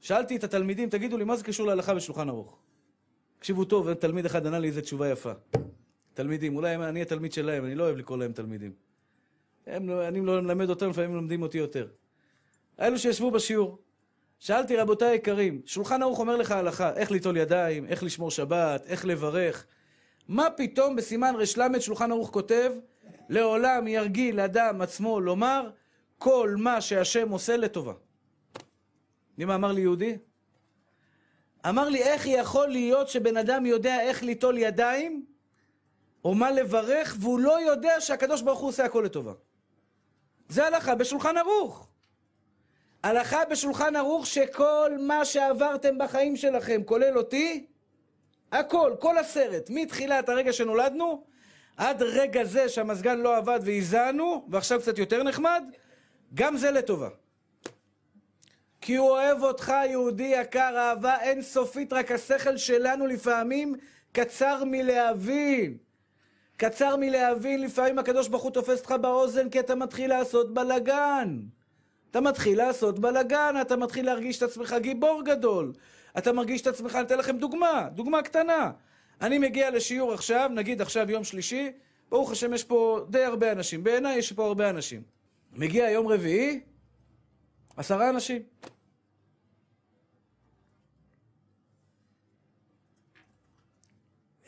שאלתי את התלמידים, תגידו לי, מה זה קשור להלכה בשולחן ערוך? תקשיבו טוב, תלמיד אחד ענה לי איזה תשובה יפה. תלמידים, אולי אני התלמיד שלהם, אני לא אוהב לקרוא להם תלמידים. הם, לא- אני לא מלמד אותם, לפעמים מלמדים אותי יותר. אלו שישבו בשיעור. שאלתי, רבותיי היקרים, שולחן ערוך אומר לך הלכה, איך ליטול ידיים, איך לשמור שבת, איך לברך. מה פתאום בסימן ר"ל שולחן ערוך כותב, לעולם ירגיל אדם עצמו לומר, כל מה שהשם עושה לטובה. מי מה אמר לי יהודי? אמר לי, איך יכול להיות שבן אדם יודע איך ליטול ידיים, או מה לברך, והוא לא יודע שהקדוש ברוך הוא עושה הכל לטובה. זה הלכה בשולחן ערוך. הלכה בשולחן ערוך שכל מה שעברתם בחיים שלכם, כולל אותי, הכל, כל הסרט, מתחילת הרגע שנולדנו, עד רגע זה שהמזגן לא עבד והזענו, ועכשיו קצת יותר נחמד, גם זה לטובה. כי הוא אוהב אותך, יהודי יקר, אהבה אינסופית, רק השכל שלנו לפעמים קצר מלהבין. קצר מלהבין, לפעמים הקדוש ברוך הוא תופס אותך באוזן כי אתה מתחיל לעשות בלאגן. אתה מתחיל לעשות בלאגן, אתה מתחיל להרגיש את עצמך גיבור גדול. אתה מרגיש את עצמך, אני אתן לכם דוגמה, דוגמה קטנה. אני מגיע לשיעור עכשיו, נגיד עכשיו יום שלישי, ברוך השם יש פה די הרבה אנשים, בעיניי יש פה הרבה אנשים. מגיע יום רביעי, עשרה אנשים.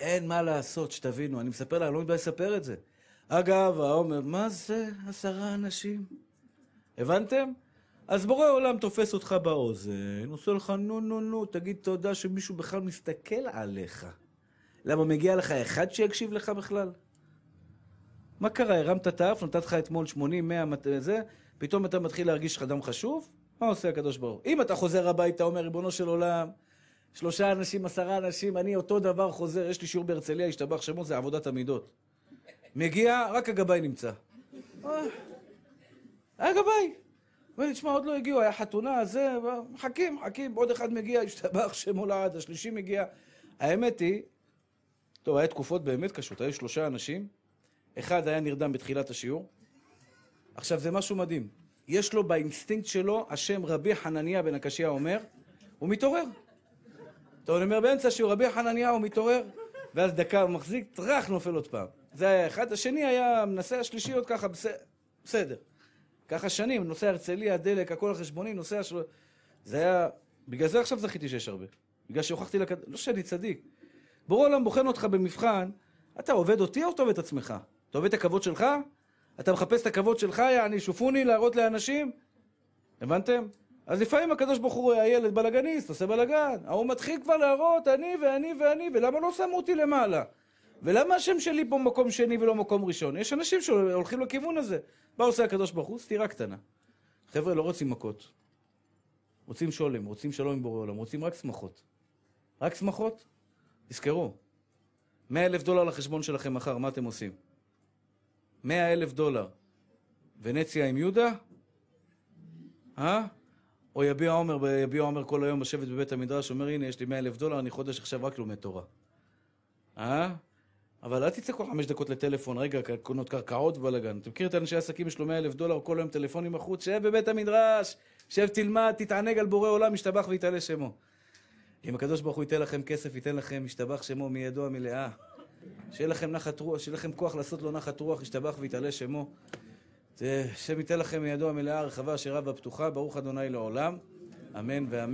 אין מה לעשות, שתבינו. אני מספר לה, אני לא מתבייש לספר את זה. אגב, העומר, מה זה עשרה אנשים? הבנתם? אז בורא עולם תופס אותך באוזן, עושה לך נו נו נו, תגיד תודה שמישהו בכלל מסתכל עליך. למה מגיע לך אחד שיקשיב לך בכלל? מה קרה, הרמת את האף, נתת לך אתמול 80, 100, זה, פתאום אתה מתחיל להרגיש לך אדם חשוב? מה עושה הקדוש ברוך הוא? אם אתה חוזר הביתה, אומר, ריבונו של עולם, שלושה אנשים, עשרה אנשים, אני אותו דבר חוזר, יש לי שיעור בהרצליה, השתבח שמו, זה עבודת המידות. מגיע, רק הגבאי נמצא. אה, היה גבאי. אומר לי, תשמע, עוד לא הגיעו, היה חתונה, זה, מחכים, מחכים, עוד אחד מגיע, השתבח שמו לעד, השלישי מגיע. האמת היא, טוב, היה תקופות באמת קשות, היו שלושה אנשים, אחד היה נרדם בתחילת השיעור. עכשיו, זה משהו מדהים. יש לו באינסטינקט שלו, השם רבי חנניה בן הקשיא אומר, הוא מתעורר. אתה אומר באמצע שהוא רבי חנניהו מתעורר, ואז דקה הוא מחזיק, טראח נופל עוד פעם. זה היה אחד. השני היה מנסה השלישי עוד ככה, בסדר. ככה שנים, נוסע הרצליה, דלק, הכל החשבונים, חשבוני, נוסע של... זה היה... בגלל זה עכשיו זכיתי שיש הרבה. בגלל שהוכחתי לכד... לא שאני צדיק. בורא עולם בוחן אותך במבחן, אתה עובד אותי או אתה עובד את עצמך? אתה עובד את הכבוד שלך? אתה מחפש את הכבוד שלך, יעני שופוני, להראות לאנשים? הבנתם? אז לפעמים הקדוש ברוך הוא רואה, הילד בלאגניסט, עושה בלאגן. ההוא מתחיל כבר להראות, אני ואני ואני, ולמה לא שמו אותי למעלה? ולמה השם שלי פה מקום שני ולא מקום ראשון? יש אנשים שהולכים לכיוון הזה. מה עושה הקדוש ברוך הוא? סתירה קטנה. חבר'ה, לא רוצים מכות. רוצים שולם, רוצים שלום עם בורא עולם, רוצים רק שמחות. רק שמחות? תזכרו, 100 אלף דולר לחשבון שלכם מחר, מה אתם עושים? 100 אלף דולר. ונציה עם יהודה? אה? או יביע עומר, יביע עומר כל היום בשבט בבית המדרש, אומר, הנה, יש לי 100 אלף דולר, אני חודש עכשיו רק לומד תורה. אה? אבל אל תצא כל חמש דקות לטלפון, רגע, קונות קרקעות ובלאגן. אתה מכיר את האנשי העסקים, יש לו 100 אלף דולר, כל היום טלפונים החוץ, שב בבית המדרש, שב תלמד, תתענג על בורא עולם, משתבח ויתעלה שמו. אם הקדוש ברוך הוא ייתן לכם כסף, ייתן לכם, משתבח שמו מידו המלאה. שיהיה לכם נחת רוח, שיהיה לכם כוח לעשות לו נחת רוח, ישתבח ויתעלה שמו. השם ייתן לכם מידו המלאה הרחבה אשר רבה פתוחה, ברוך אדוני לעולם, אמן ואמן.